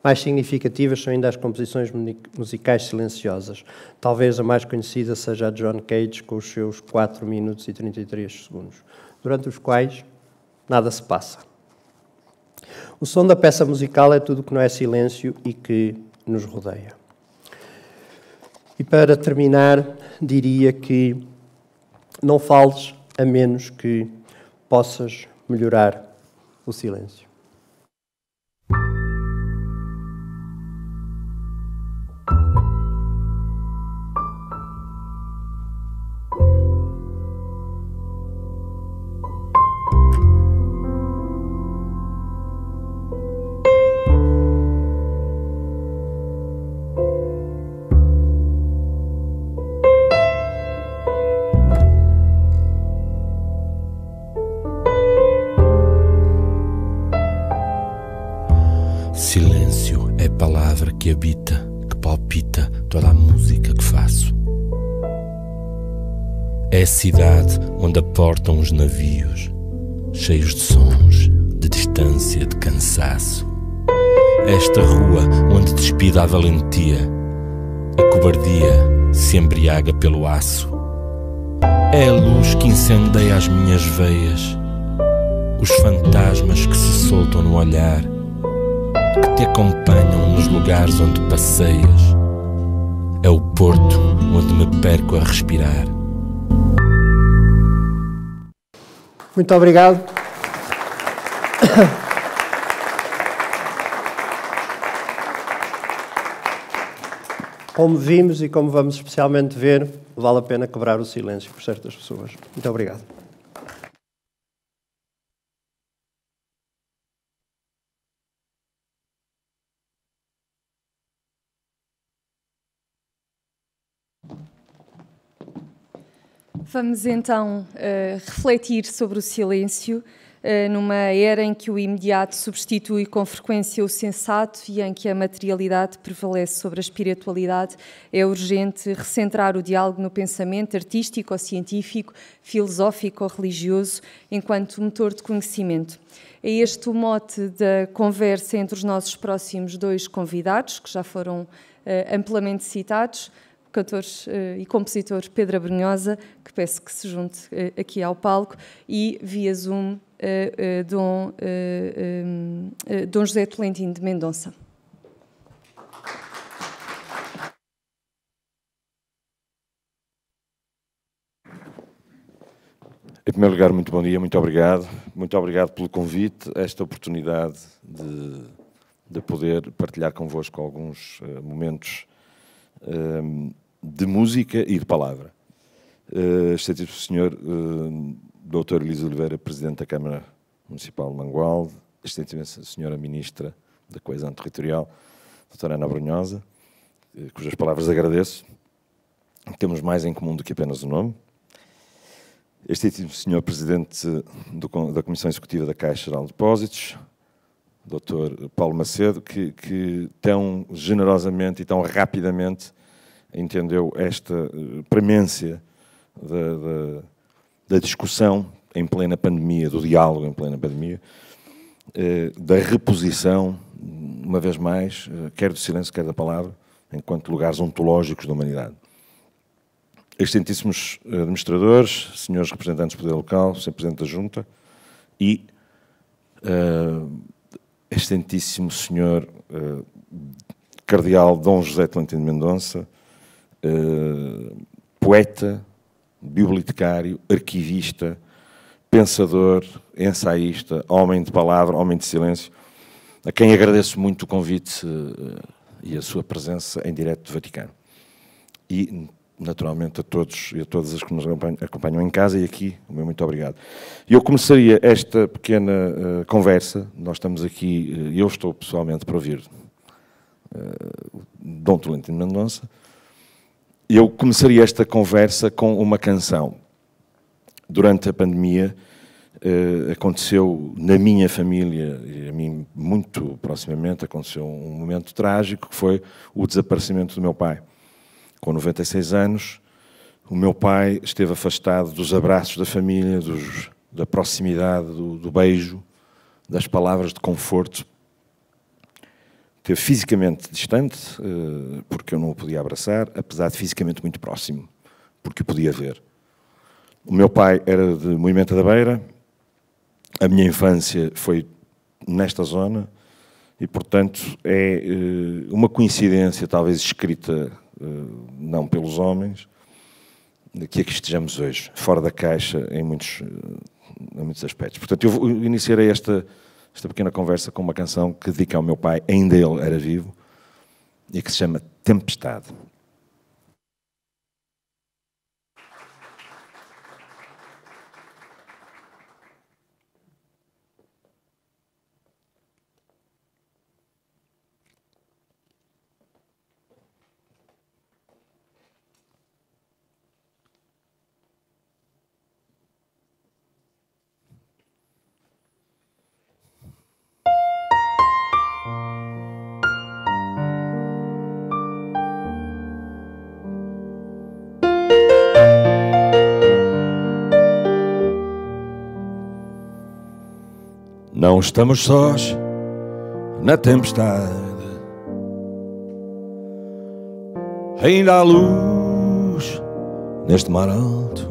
[SPEAKER 4] Mais significativas são ainda as composições musicais silenciosas. Talvez a mais conhecida seja a de John Cage, com os seus 4 minutos e 33 segundos, durante os quais nada se passa. O som da peça musical é tudo que não é silêncio e que nos rodeia. E para terminar, diria que não fales a menos que possas melhorar o silêncio.
[SPEAKER 5] uns navios, cheios de sons, de distância, de cansaço. Esta rua onde despida a valentia, a cobardia se embriaga pelo aço. É a luz que incendeia as minhas veias, os fantasmas que se soltam no olhar, que te acompanham nos lugares onde passeias. É o porto onde me perco a respirar.
[SPEAKER 4] Muito obrigado. Como vimos e como vamos especialmente ver, vale a pena quebrar o silêncio por certas pessoas. Muito obrigado.
[SPEAKER 1] Vamos então uh, refletir sobre o silêncio uh, numa era em que o imediato substitui com frequência o sensato e em que a materialidade prevalece sobre a espiritualidade. É urgente recentrar o diálogo no pensamento artístico ou científico, filosófico ou religioso, enquanto motor de conhecimento. É este o mote da conversa entre os nossos próximos dois convidados, que já foram uh, amplamente citados cantor eh, e compositor Pedro Abrunhosa, que peço que se junte eh, aqui ao palco, e via Zoom eh, Dom, Dom José Tolentino de Mendonça.
[SPEAKER 5] Em primeiro lugar, muito bom dia, muito obrigado. Muito obrigado pelo convite, esta oportunidade de, de poder partilhar convosco alguns uh, momentos ehm, de música e de palavra. Uh, Estetido o senhor uh, eh, Dr. Elisa Oliveira, Presidente da Câmara Municipal de Mangualde, extensivamente senhora Ministra da Coesão Territorial, doutora Ana Brunhosa, uh, cujas palavras agradeço. Temos mais em comum do que apenas o nome. Extensivamente o senhor Presidente do, da Comissão Executiva da Caixa Geral de Depósitos, Dr. Paulo Macedo, que, que tão generosamente e tão rapidamente entendeu esta eh, premência da, da, da discussão em plena pandemia, do diálogo em plena pandemia, eh, da reposição, uma vez mais, eh, quer do silêncio, quer da palavra, enquanto lugares ontológicos da humanidade. Excelentíssimos administradores, senhores representantes do Poder Local, Sr. Presidente da Junta e uh, excelentíssimo senhor uh, Cardeal Dom José Tolentino Mendonça, eh, poeta, bibliotecário, arquivista, pensador, ensaísta, homem de palavra, homem de silêncio, a quem agradeço muito o convite eh, e a sua presença em direto do Vaticano. E, naturalmente, a todos e a todas as que nos acompanham, em casa e aqui, o meu muito obrigado. Eu começaria esta pequena eh, conversa, nós estamos aqui, eu estou pessoalmente para ouvir Dom Tolentino Mendonça, eu começaria esta conversa com uma canção. Durante a pandemia, eh, aconteceu na minha família, e a mim muito proximamente, aconteceu um momento trágico que foi o desaparecimento do meu pai. Com 96 anos, o meu pai esteve afastado dos abraços da família, dos, da proximidade, do, do beijo, das palavras de conforto esteve fisicamente distante, eh, porque eu não o podia abraçar, apesar de fisicamente muito próximo, porque o podia ver. O meu pai era de Moimenta da Beira, a minha infância foi nesta zona, e portanto é eh, uma coincidência, talvez escrita eh, não pelos homens, que aqui estejamos hoje, fora da caixa em muitos, em muitos aspectos. Portanto, eu iniciarei esta esta pequena conversa com uma canção que dedica ao meu pai, ainda ele era vivo, e que se chama Tempestade. Não estamos sós na tempestade, ainda há luz neste mar alto,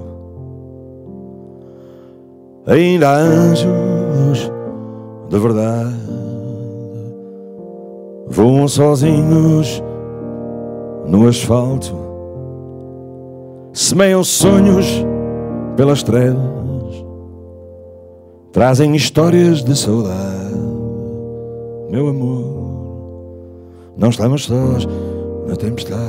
[SPEAKER 5] ainda há anjos de verdade, voam sozinhos no asfalto, semeiam sonhos pela estrela trazem histórias de saudade. Meu amor, não estamos sós na tempestade.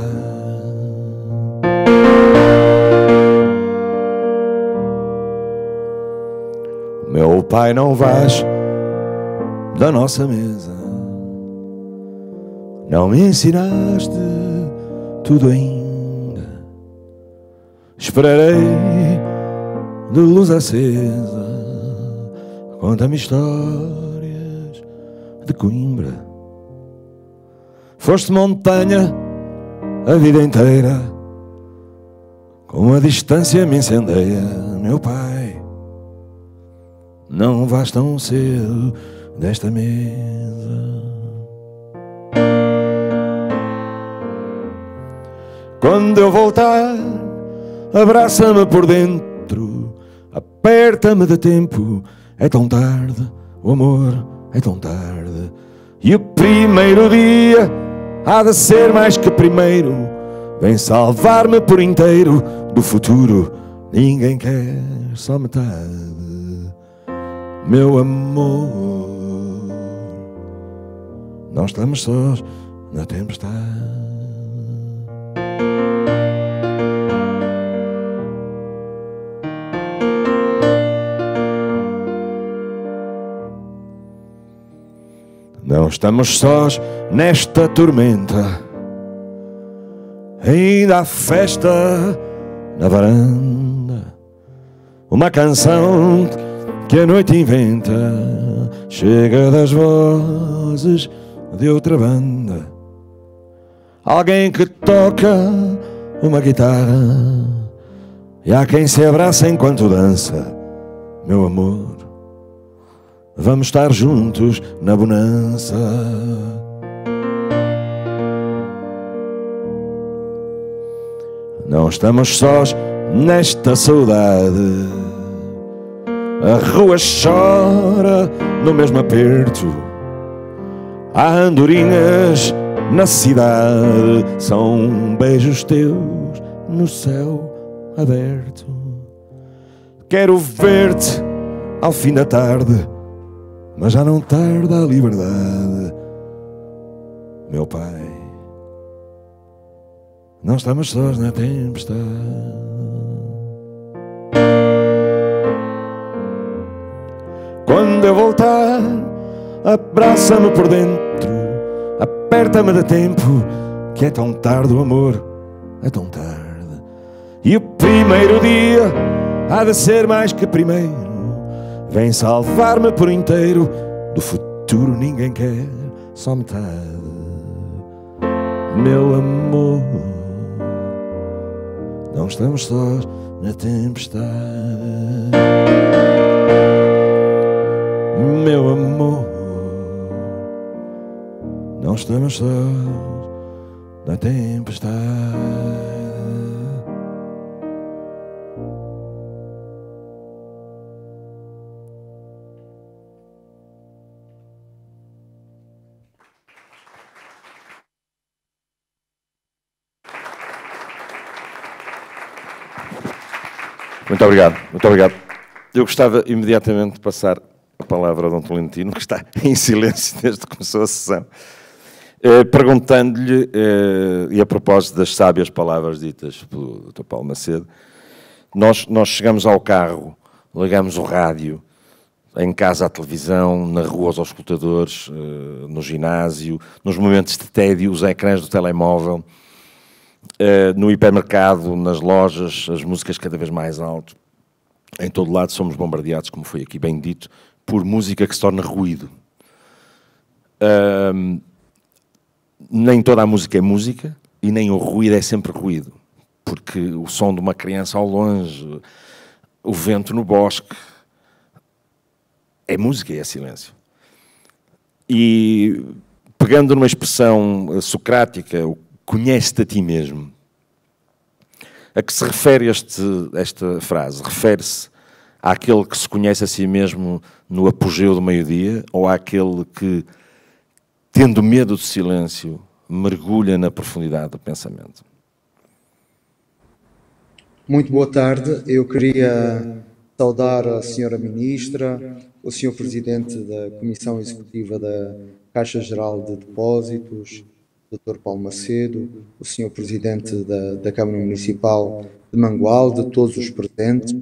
[SPEAKER 5] Meu pai, não vais da nossa mesa. Não me ensinaste tudo ainda. Esperarei de luz acesa Conta-me histórias de Coimbra. Foste montanha a vida inteira. Com a distância me incendeia, meu pai. Não vás tão cedo desta mesa. Quando eu voltar, abraça-me por dentro, aperta-me de tempo é tão tarde, o amor é tão tarde. E o primeiro dia há de ser mais que primeiro. Vem salvar-me por inteiro do futuro. Ninguém quer só metade, meu amor. Nós estamos sós na tempestade. Não estamos sós nesta tormenta. Ainda há festa na varanda. Uma canção que a noite inventa. Chega das vozes de outra banda. Alguém que toca uma guitarra. E há quem se abraça enquanto dança. Meu amor. Vamos estar juntos na bonança. Não estamos sós nesta saudade. A rua chora no mesmo aperto. Há andorinhas na cidade, são beijos teus no céu aberto. Quero ver-te ao fim da tarde mas já não tarda a liberdade, meu Pai. Não estamos sós na tempestade. Quando eu voltar, abraça-me por dentro, aperta-me de tempo, que é tão tarde o amor, é tão tarde. E o primeiro dia há de ser mais que primeiro Vem salvar-me por inteiro, do futuro ninguém quer, só metade. Meu amor, não estamos sós na tempestade. Meu amor, não estamos sós na tempestade. Muito obrigado, muito obrigado. Eu gostava imediatamente de passar a palavra ao Dom Tolentino, que está *laughs* em silêncio desde que começou a sessão, eh, perguntando-lhe, eh, e a propósito das sábias palavras ditas pelo Dr. Paulo Macedo, nós, nós chegamos ao carro, ligamos o rádio, em casa à televisão, na rua aos escutadores, eh, no ginásio, nos momentos de tédio, os ecrãs do telemóvel, eh, no hipermercado, nas lojas, as músicas cada vez mais alto. Em todo lado somos bombardeados, como foi aqui bem dito, por música que se torna ruído. nem toda a música é música e nem o ruído é sempre ruído. Porque o som de uma criança ao longe, o vento no bosque, é música e é silêncio. E pegando numa expressão eh, socrática, o Conhece-te a ti mesmo. A que se refere este, esta frase? Refere-se àquele que se conhece a si mesmo no apogeu do meio-dia ou àquele que, tendo medo do silêncio, mergulha na profundidade do pensamento?
[SPEAKER 6] Muito boa tarde. Eu queria saudar a senhora ministra, o senhor presidente da Comissão Executiva da Caixa Geral de Depósitos, Dr. Paulo Macedo, o Sr. Presidente da, da, Câmara Municipal de Mangual, de todos os presentes,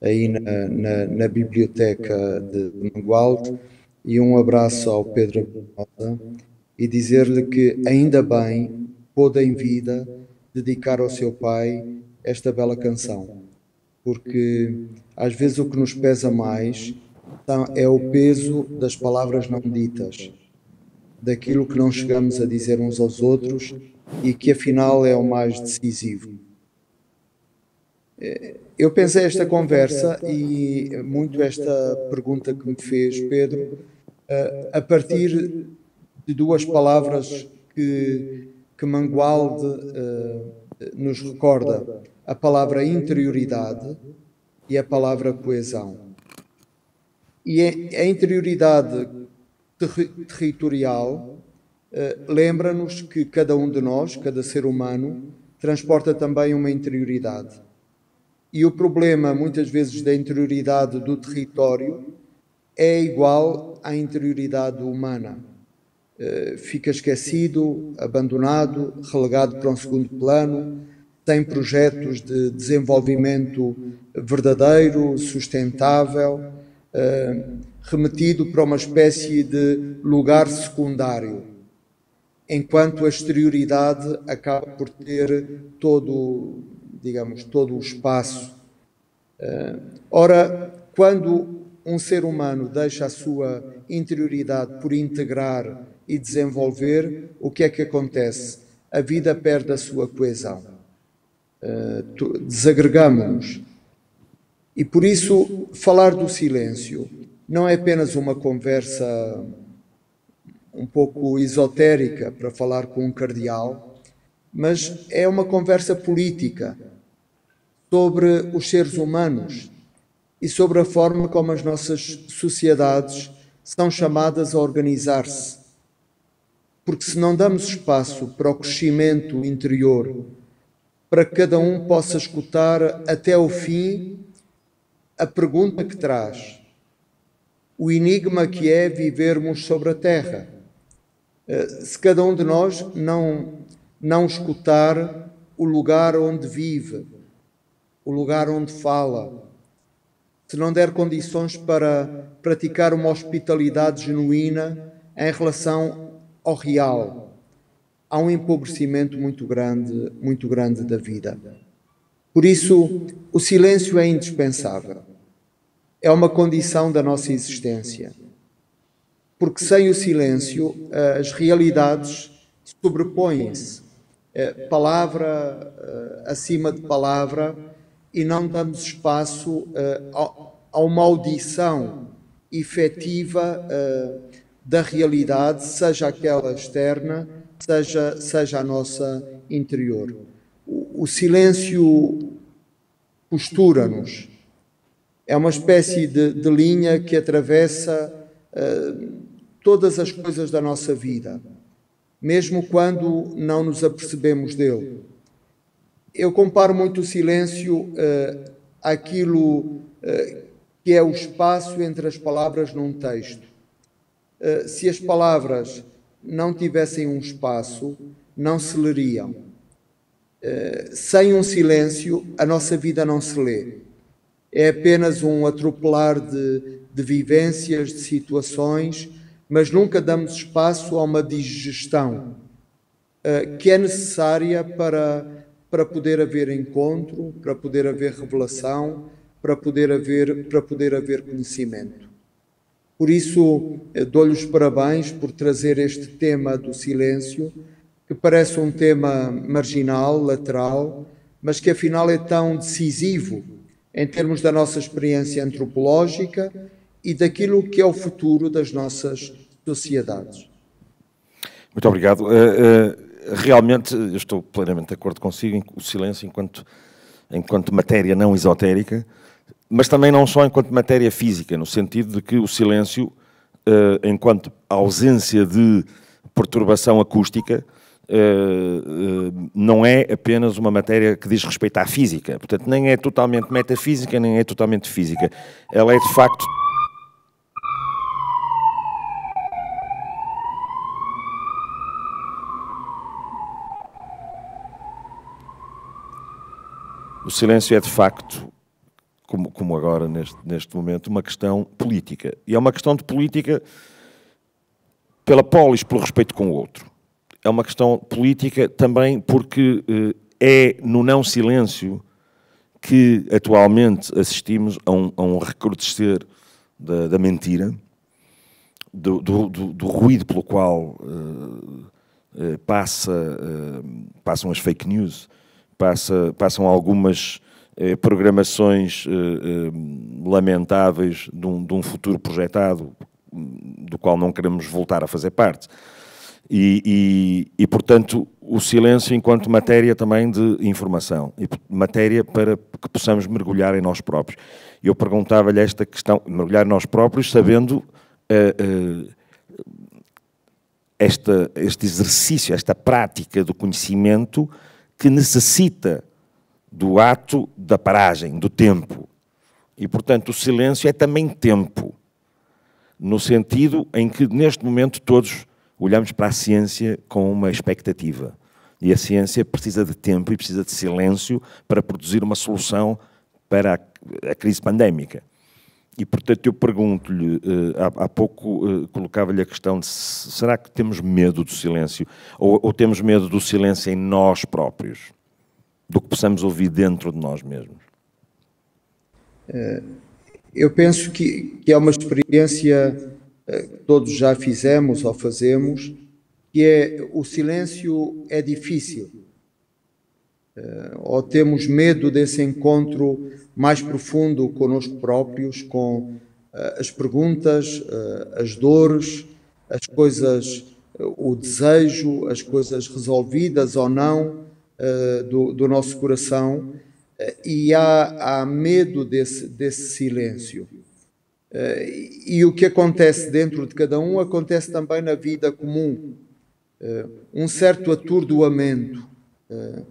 [SPEAKER 6] aí na, na, na Biblioteca de, de, Mangual, e um abraço ao Pedro Mota e dizer-lhe que ainda bem pôde em vida dedicar ao seu pai esta bela canção, porque às vezes o que nos pesa mais é o peso das palavras não ditas daquilo que não chegamos a dizer uns aos outros e que afinal é o mais decisivo. Eh, eu pensei esta conversa e muito esta pergunta que me fez Pedro eh, a partir de duas palavras que, que Mangualde uh, nos recorda: a palavra interioridade e a palavra coesão. E é, é a interioridade territorial eh, lembra-nos que cada um de nós, cada ser humano, transporta também uma interioridade. E o problema, muitas vezes, da interioridade do território é igual à interioridade humana. Eh, fica esquecido, abandonado, relegado para um segundo plano, tem projetos de desenvolvimento verdadeiro, sustentável. Eh, remetido para uma espécie de lugar secundário, enquanto a exterioridade acaba por ter todo, digamos, todo o espaço. Eh, ora, quando um ser humano deixa a sua interioridade por integrar e desenvolver, o que é que acontece? A vida perde a sua coesão. Eh, Desagregamos-nos. E por isso, falar do silêncio não é apenas uma conversa um pouco esotérica para falar com um cardeal, mas é uma conversa política sobre os seres humanos e sobre a forma como as nossas sociedades são chamadas a organizar-se. Porque se não damos espaço para o crescimento interior, para que cada um possa escutar até o fim a pergunta que traz o enigma que é vivermos sobre a terra. Eh, se cada um de nós não, não escutar o lugar onde vive, o lugar onde fala, se não der condições para praticar uma hospitalidade genuína em relação ao real, há um empobrecimento muito grande, muito grande da vida. Por isso, o silêncio é indispensável é uma condição da nossa existência. Porque sem o silêncio, as realidades sobrepõem-se, eh, palavra eh, acima de palavra, e não damos espaço eh, a uma audição efetiva da realidade, seja aquela externa, seja, seja a nossa interior. O, o silêncio postura-nos é uma espécie de, de linha que atravessa uh, todas as coisas da nossa vida, mesmo quando não nos apercebemos dele. Eu comparo muito o silêncio uh, àquilo uh, que é o espaço entre as palavras num texto. Uh, se as palavras não tivessem um espaço, não se leriam. Uh, sem um silêncio, a nossa vida não se lê é apenas um atropelar de, de vivências, de situações, mas nunca damos espaço a uma digestão uh, que é necessária para, para poder haver encontro, para poder haver revelação, para poder haver, para poder haver conhecimento. Por isso, eh, dou-lhe os parabéns por trazer este tema do silêncio, que parece um tema marginal, lateral, mas que afinal é tão decisivo em termos da nossa experiência antropológica e daquilo que é o futuro das nossas sociedades.
[SPEAKER 5] Muito obrigado. Eh, eh, realmente, eu estou plenamente de acordo consigo, o silêncio enquanto, enquanto matéria não esotérica, mas também não só enquanto matéria física, no sentido de que o silêncio, eh, enquanto ausência de perturbação acústica, eh, eh, não é apenas uma matéria que diz respeito à física. Portanto, nem é totalmente metafísica, nem é totalmente física. Ela é, de facto, O silêncio é de facto, como, como agora neste, neste momento, uma questão política. E é uma questão de política pela polis, pelo respeito com o outro é uma questão política também porque eh, é no não silêncio que atualmente assistimos a um, a um recrudescer da, da mentira, do, do, do, do, ruído pelo qual uh, uh, passa, uh, passam as fake news, passa, passam algumas programações lamentáveis de um, de um futuro projetado do qual não queremos voltar a fazer parte. E, e, e, portanto, o silêncio enquanto matéria também de informação, e matéria para que possamos mergulhar em nós próprios. Eu perguntava-lhe esta questão, mergulhar em nós próprios, sabendo uh, uh, esta, este exercício, esta prática do conhecimento que necessita do ato da paragem, do tempo. E, portanto, o silêncio é também tempo, no sentido em que, neste momento, todos olhamos para a ciência com uma expectativa. E a ciência precisa de tempo e precisa de silêncio para produzir uma solução para a, a crise pandémica. E, portanto, eu pergunto-lhe, eh, há, pouco eh, colocava-lhe a questão de será que temos medo do silêncio? Ou, ou, temos medo do silêncio em nós próprios? Do que possamos ouvir dentro de nós mesmos?
[SPEAKER 6] Eh, eu penso que, que é uma experiência eh, todos já fizemos ou fazemos, que é o silêncio é difícil. Eh, ou temos medo desse encontro mais profundo conosco próprios, com eh, as perguntas, as dores, as coisas, o desejo, as coisas resolvidas ou não do, do nosso coração, e há, há medo desse, desse silêncio. Eh, e o que acontece dentro de cada um acontece também na vida comum. Eh, um certo atordoamento eh,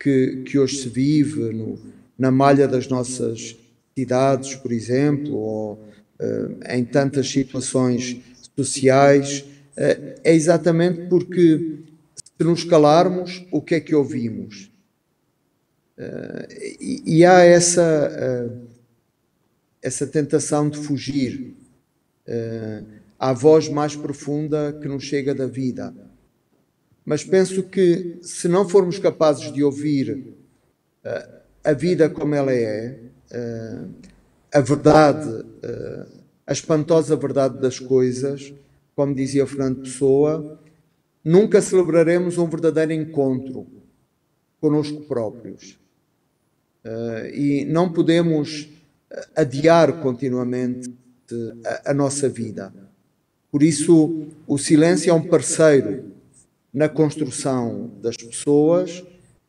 [SPEAKER 6] que, que hoje se vive no, na malha das nossas cidades, por exemplo, ou em tantas situações sociais, é exatamente porque se nos calarmos, o que é que ouvimos? E há essa essa tentação de fugir uh, à voz mais profunda que nos chega da vida. Mas penso que se não formos capazes de ouvir uh, a vida como ela é, uh, a verdade, a espantosa verdade das coisas, como dizia Fernando Pessoa, nunca celebraremos um verdadeiro encontro conosco próprios. e não podemos adiar continuamente a, eh, a nossa vida. Por isso, o silêncio é um parceiro na construção das pessoas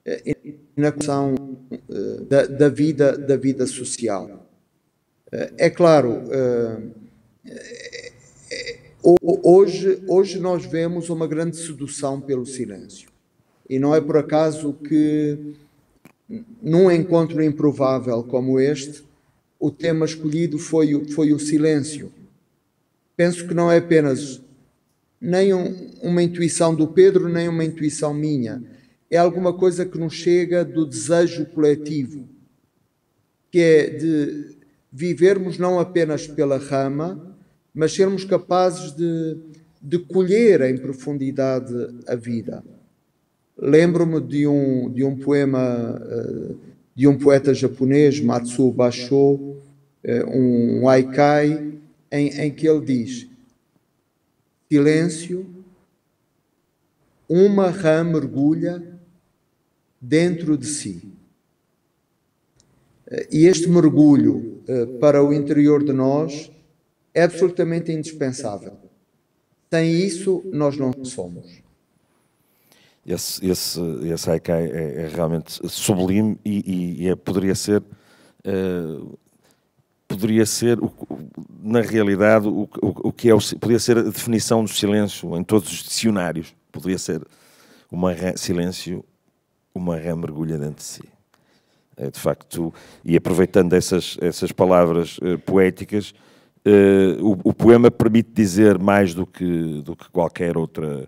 [SPEAKER 6] eh, e na construção eh, da, da, vida, da vida social. É claro, hoje, hoje nós vemos uma grande sedução pelo silêncio. E não é por acaso que, num encontro improvável como este, o tema escolhido foi o, foi o silêncio. Penso que não é apenas nem um, uma intuição do Pedro, nem uma intuição minha. É alguma coisa que nos chega do desejo coletivo, que é de vivermos não apenas pela rama, mas sermos capazes de, de colher em profundidade a vida. Lembro-me de um, de um poema. Uh, de um poeta japonês, Matsuo Basho, eh, um haikai, em, em que ele diz: silêncio, uma rã mergulha dentro de si. Eh, e este mergulho eh, para o interior de nós é absolutamente indispensável. Sem isso, nós não somos
[SPEAKER 5] esse, esse, esse haikai é, é realmente sublime e, e, e é, poderia ser. Uh, poderia ser, na realidade, o, o, o que é o, poderia ser a definição do silêncio em todos os dicionários. Poderia ser uma silêncio, uma rã mergulha dentro de si. É, de facto, e aproveitando essas, essas palavras uh, poéticas, uh, o, o, poema permite dizer mais do que, do que qualquer outra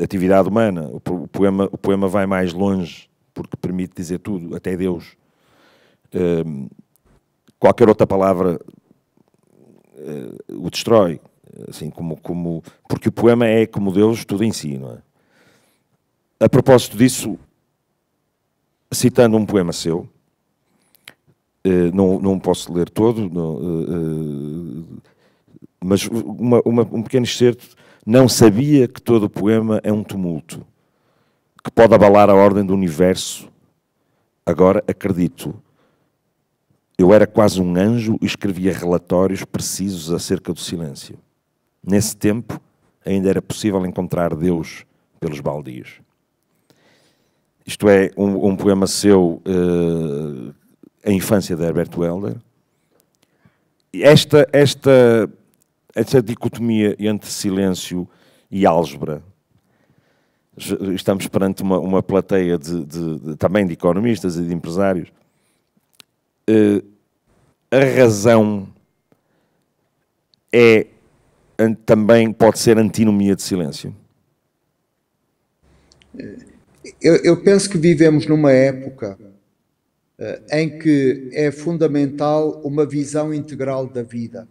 [SPEAKER 5] atividade humana. O, poema, o poema vai mais longe porque permite dizer tudo, até Deus. Um, qualquer outra palavra uh, o destrói, assim como, como porque o poema é como Deus tudo em si, não é? A propósito disso, citando um poema seu, eh, não, não posso ler todo, não, eh, mas uma, uma, um pequeno excerto não sabia que todo o poema é um tumulto, que pode abalar a ordem do universo. Agora acredito. Eu era quase um anjo e escrevia relatórios precisos acerca do silêncio. Nesse tempo, ainda era possível encontrar Deus pelos baldios. Isto é um, um poema seu, uh, A Infância de Herbert Welder. Esta, esta essa dicotomia entre silêncio e álgebra. Estamos perante uma, uma plateia de, de, de, também de economistas e de empresários. Uh, a razão é também pode ser antinomia de silêncio.
[SPEAKER 6] Eu, eu penso que vivemos numa época uh, em que é fundamental uma visão integral da vida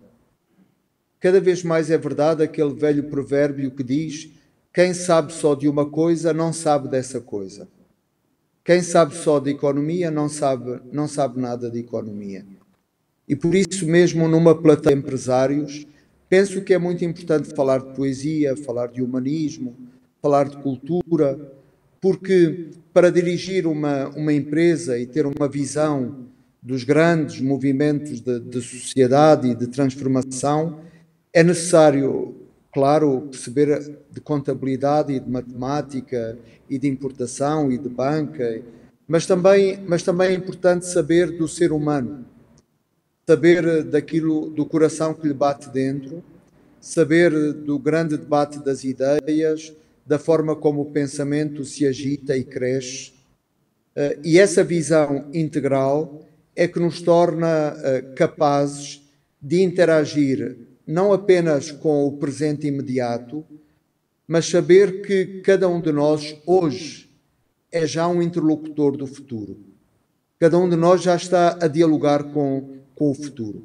[SPEAKER 6] Cada vez mais é verdade aquele velho provérbio que diz: quem sabe só de uma coisa não sabe dessa coisa. Quem sabe só de economia não sabe, não sabe nada de economia. E por isso mesmo numa plateia de empresários, penso que é muito importante falar de poesia, falar de humanismo, falar de cultura, porque para dirigir uma, uma empresa e ter uma visão dos grandes movimentos de, de sociedade e de transformação, é necessário, claro, perceber de contabilidade e de matemática e de importação e de banca, mas também, mas também é importante saber do ser humano, saber daquilo do coração que lhe bate dentro, saber do grande debate das ideias, da forma como o pensamento se agita e cresce. Eh, e essa visão integral é que nos torna eh, capazes de interagir não apenas com o presente imediato, mas saber que cada um de nós hoje é já um interlocutor do futuro. Cada um de nós já está a dialogar com, com o futuro.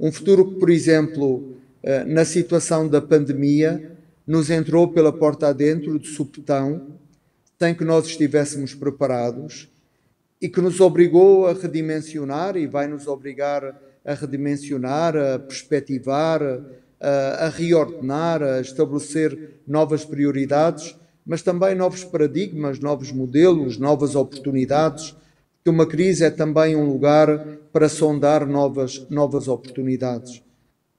[SPEAKER 6] Um futuro que, por exemplo, eh, na situação da pandemia, nos entrou pela porta adentro de subtão, sem que nós estivéssemos preparados e que nos obrigou a redimensionar e vai nos obrigar a redimensionar, a perspectivar, a, a reordenar, a estabelecer novas prioridades, mas também novos paradigmas, novos modelos, novas oportunidades, que uma crise é também um lugar para sondar novas, novas oportunidades.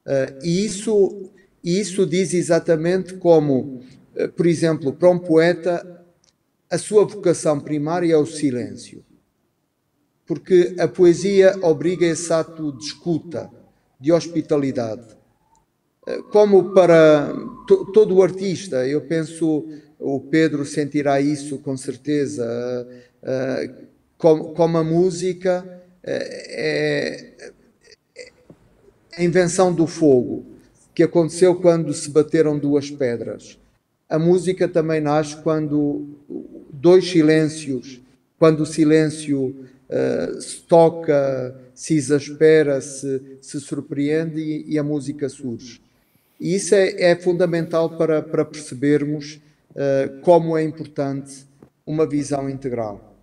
[SPEAKER 6] Eh, e isso, isso diz exatamente como, eh, por exemplo, para um poeta, a sua vocação primária é o silêncio porque a poesia obriga esse ato de escuta, de hospitalidade. Eh, como para todo o artista, eu penso, o Pedro sentirá isso com certeza, eh, eh, como a música é, é a invenção do fogo, que aconteceu quando se bateram duas pedras. A música também nasce quando dois silêncios, quando o silêncio eh, se toca, se exaspera, se, se surpreende e, e, a música surge. E isso é, é fundamental para, para percebermos uh, como é importante uma visão integral.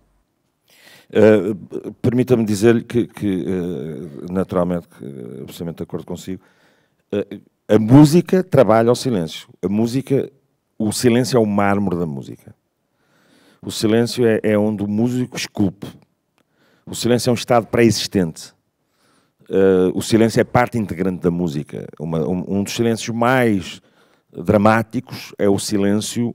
[SPEAKER 5] Uh, Permita-me dizer-lhe que, que uh, naturalmente, absolutamente de acordo consigo, a música trabalha ao silêncio. A música, o silêncio é o mármore da música. O silêncio é, é onde o músico esculpe o silêncio é um estado pré-existente. Uh, o silêncio é parte integrante da música. Uma, um, um, dos silêncios mais dramáticos é o silêncio,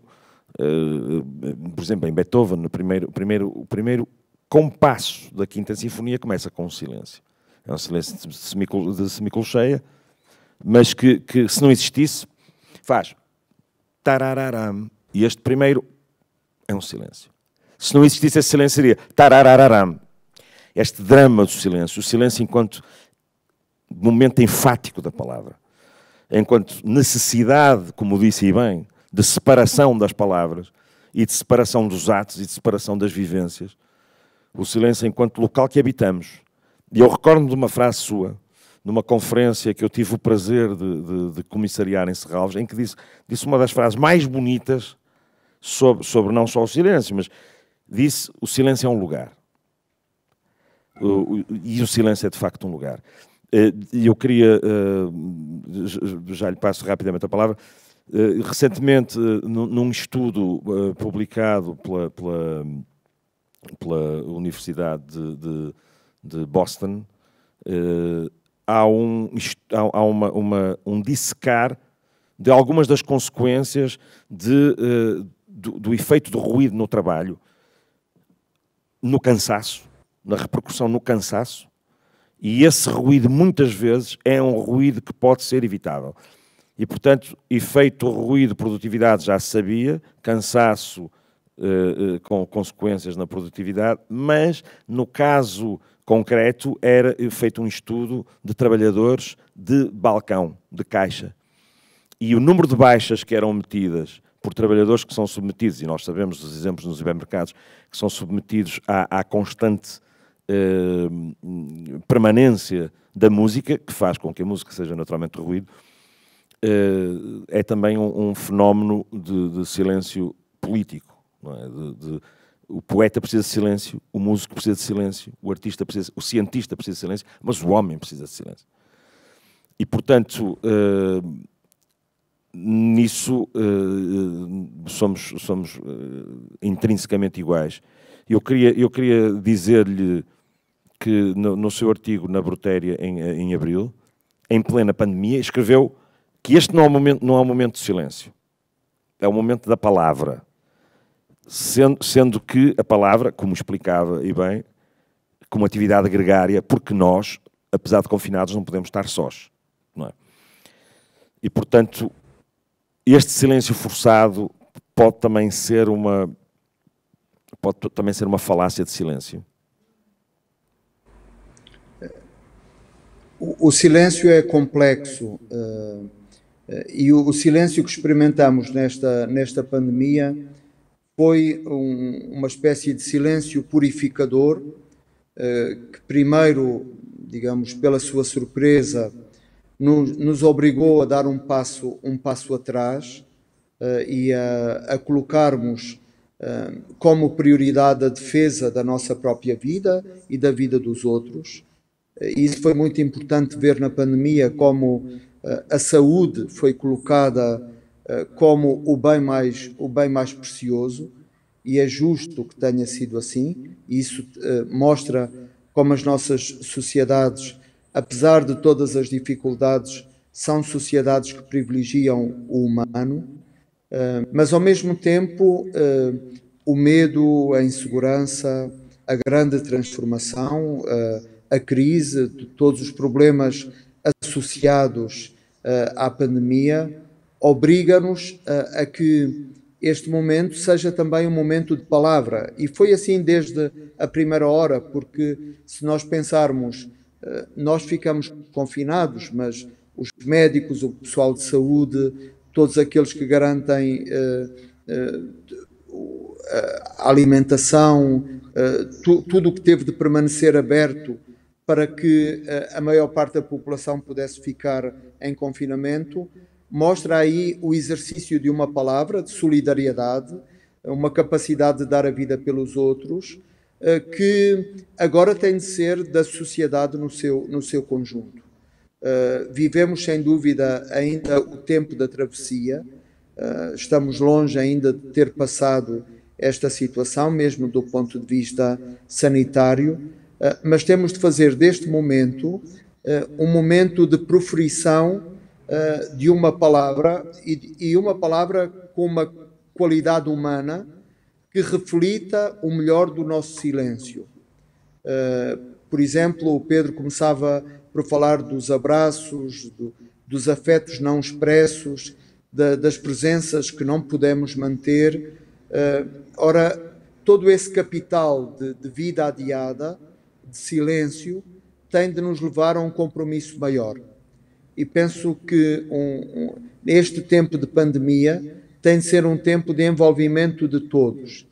[SPEAKER 5] uh, por exemplo, em Beethoven, no primeiro, primeiro, o primeiro compasso da Quinta Sinfonia começa com um silêncio. É um silêncio de, de semicolcheia, mas que, que se não existisse, faz tarararam. E este primeiro é um silêncio. Se não existisse esse silêncio, seria tarararam este drama do silêncio, o silêncio enquanto momento enfático da palavra, enquanto necessidade, como disse bem, de separação das palavras e de separação dos atos e de separação das vivências, o silêncio enquanto local que habitamos. E eu recordo de uma frase sua, numa conferência que eu tive o prazer de, de, de comissariar em Serralves, em que disse, disse uma das frases mais bonitas sobre, sobre não só o silêncio, mas disse: o silêncio é um lugar e o silêncio é de facto um lugar. E eh, eu queria, eh, já lhe passo rapidamente a palavra, eh, recentemente, num estudo publicado pela, pela, pela Universidade de, de, de Boston, há um, há uma, uma, um dissecar de algumas das consequências de, do, do efeito do ruído no trabalho, no cansaço, na repercussão no cansaço, e esse ruído, muitas vezes, é um ruído que pode ser evitável. E, portanto, efeito ruído, produtividade já se sabia, cansaço eh, eh, com consequências na produtividade, mas no caso concreto era feito um estudo de trabalhadores de balcão, de caixa. E o número de baixas que eram metidas por trabalhadores que são submetidos, e nós sabemos dos exemplos nos hipermercados, que são submetidos à, à constante eh, permanência da música, que faz com que a música seja naturalmente ruído, uh, é também um, um fenómeno de, de, silêncio político. É? De, de, o poeta precisa de silêncio, o músico precisa de silêncio, o artista precisa, o cientista precisa de silêncio, mas o homem precisa de silêncio. E portanto uh, nisso uh, somos somos uh, intrinsecamente iguais. Eu queria eu queria dizer-lhe que no, no seu artigo na Brutéria em, em abril, em plena pandemia, escreveu que este não é um momento, não é um momento de silêncio, é o um momento da palavra. Sendo, sendo que a palavra, como explicava e bem, como atividade gregária, porque nós, apesar de confinados, não podemos estar sós. Não é? E, portanto, este silêncio forçado pode também ser uma pode também ser uma falácia de silêncio.
[SPEAKER 6] O, o silêncio é complexo uh, e o, o, silêncio que experimentamos nesta, nesta pandemia foi um, uma espécie de silêncio purificador uh, que primeiro, digamos, pela sua surpresa, nos, nos, obrigou a dar um passo, um passo atrás uh, e a, a colocarmos como prioridade a defesa da nossa própria vida e da vida dos outros e isso foi muito importante ver na pandemia como eh, a saúde foi colocada eh, como o bem mais, o bem mais precioso e é justo que tenha sido assim. isso eh, mostra como as nossas sociedades, apesar de todas as dificuldades, são sociedades que privilegiam o humano, mas ao mesmo tempo o medo, a insegurança, a grande transformação a crise, de todos os problemas associados uh, à pandemia, obriga-nos uh, a que este momento seja também um momento de palavra. E foi assim desde a primeira hora, porque se nós pensarmos, uh, nós ficamos confinados, mas os médicos, o pessoal de saúde, todos aqueles que garantem a alimentação, tudo o que teve de permanecer aberto para que eh, a maior parte da população pudesse ficar em confinamento, mostra aí o exercício de uma palavra de solidariedade, uma capacidade de dar a vida pelos outros, eh, que agora tem de ser da sociedade no seu, no seu conjunto. Eh, vivemos, sem dúvida, ainda o tempo da travessia, estamos longe ainda de ter passado esta situação, mesmo do ponto de vista sanitário ah, mas temos de fazer deste momento ah, um momento de proferição ah, de uma palavra e, uma palavra com uma qualidade humana que reflita o melhor do nosso silêncio. por exemplo, o Pedro começava por falar dos abraços, dos afetos não expressos, das presenças que não podemos manter. ora, todo esse capital de, vida adiada de silêncio tem de nos levar a um compromisso maior. E penso que um, um, este tempo de pandemia tem de ser um tempo de envolvimento de todos.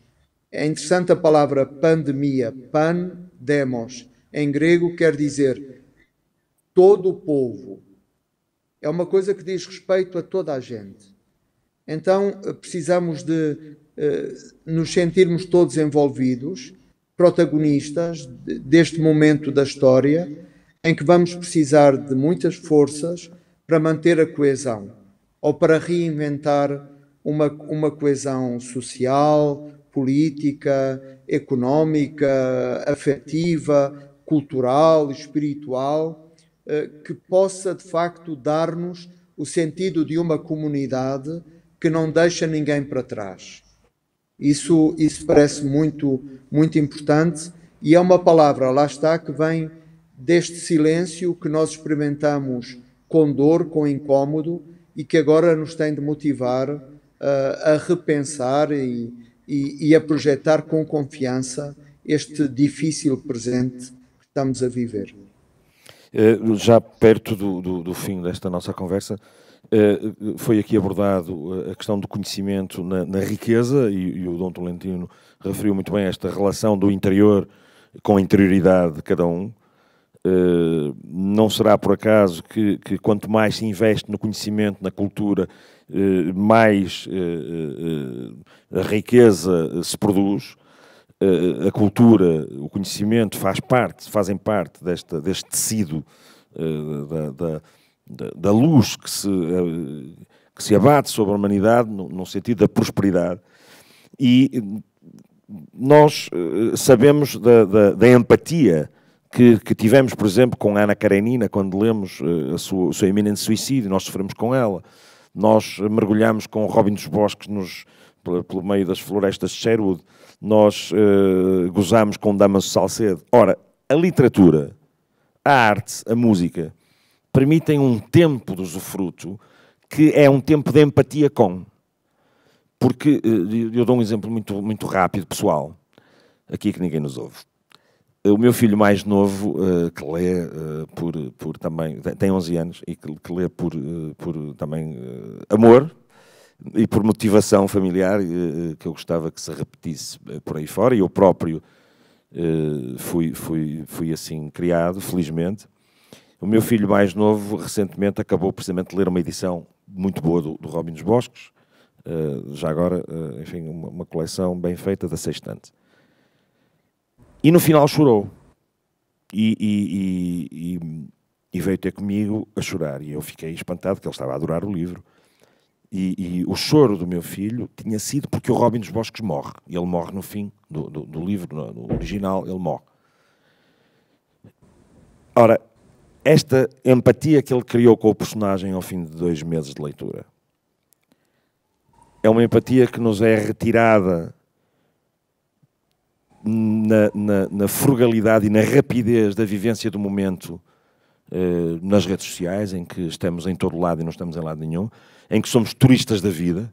[SPEAKER 6] É interessante a palavra pandemia, pan demos em grego quer dizer todo o povo. É uma coisa que diz respeito a toda a gente. Então eh, precisamos de eh, nos sentirmos todos envolvidos protagonistas deste momento da história em que vamos precisar de muitas forças para manter a coesão ou para reinventar uma, uma coesão social, política, económica, afetiva, cultural, espiritual, eh, que possa de facto dar-nos o sentido de uma comunidade que não deixa ninguém para trás. Isso, isso parece muito, muito importante e é uma palavra, lá está, que vem deste silêncio que nós experimentamos com dor, com incômodo e que agora nos tem de motivar uh, a repensar e, e, e, a projetar com confiança este difícil presente que estamos a viver.
[SPEAKER 5] Eh, já perto do, do, do fim desta nossa conversa, eh, eh, foi aqui abordado eh, a questão do conhecimento na, na riqueza, e, e, o Dom Tolentino referiu muito bem esta relação do interior com a interioridade de cada um. Não será por acaso que, que quanto mais se investe no conhecimento, na cultura, mais a riqueza se produz a cultura, o conhecimento faz parte, fazem parte desta, deste tecido da, da, da, da luz que se, eh, que se abate sobre a humanidade, no, no sentido da prosperidade, e nós eh, sabemos da, da, da empatia que, que, tivemos, por exemplo, com Ana Karenina, quando lemos eh, a sua, o seu iminente suicídio, nós sofremos com ela. Nós mergulhamos com Robin dos Bosques nos, pelo meio das florestas de Sherwood, nós eh, gozamos com Damaso Salcedo. Ora, a literatura, a arte, a música, permitem um tempo de usufruto que é um tempo de empatia com. Porque, eh, eu dou um exemplo muito, muito rápido, pessoal, aqui que ninguém nos ouve. Eh, o meu filho mais novo, eh, que lê por, por também, tem 11 anos, e que, lê por, por também amor e por motivação familiar, que eu gostava que se repetisse por aí fora, e eu próprio fui, fui, fui assim criado, felizmente o meu filho mais novo, recentemente, acabou precisamente de ler uma edição muito boa do, do Robin dos Bosques, uh, já agora, uh, enfim, uma, uma, coleção bem feita da Sextante. E no final chorou. E, e, e, e, veio ter comigo a chorar. E eu fiquei espantado, que ele estava a adorar o livro. E, o choro do meu filho tinha sido porque o Robin dos Bosques morre. Ele morre no fim do, do, do livro, no, no original, ele morre. Ora, esta empatia que ele criou com o personagem ao fim de dois meses de leitura. É uma empatia que nos é retirada na, na, na frugalidade e na rapidez da vivência do momento eh, nas redes sociais, em que estamos em todo lado e não estamos em lado nenhum, em que somos turistas da vida,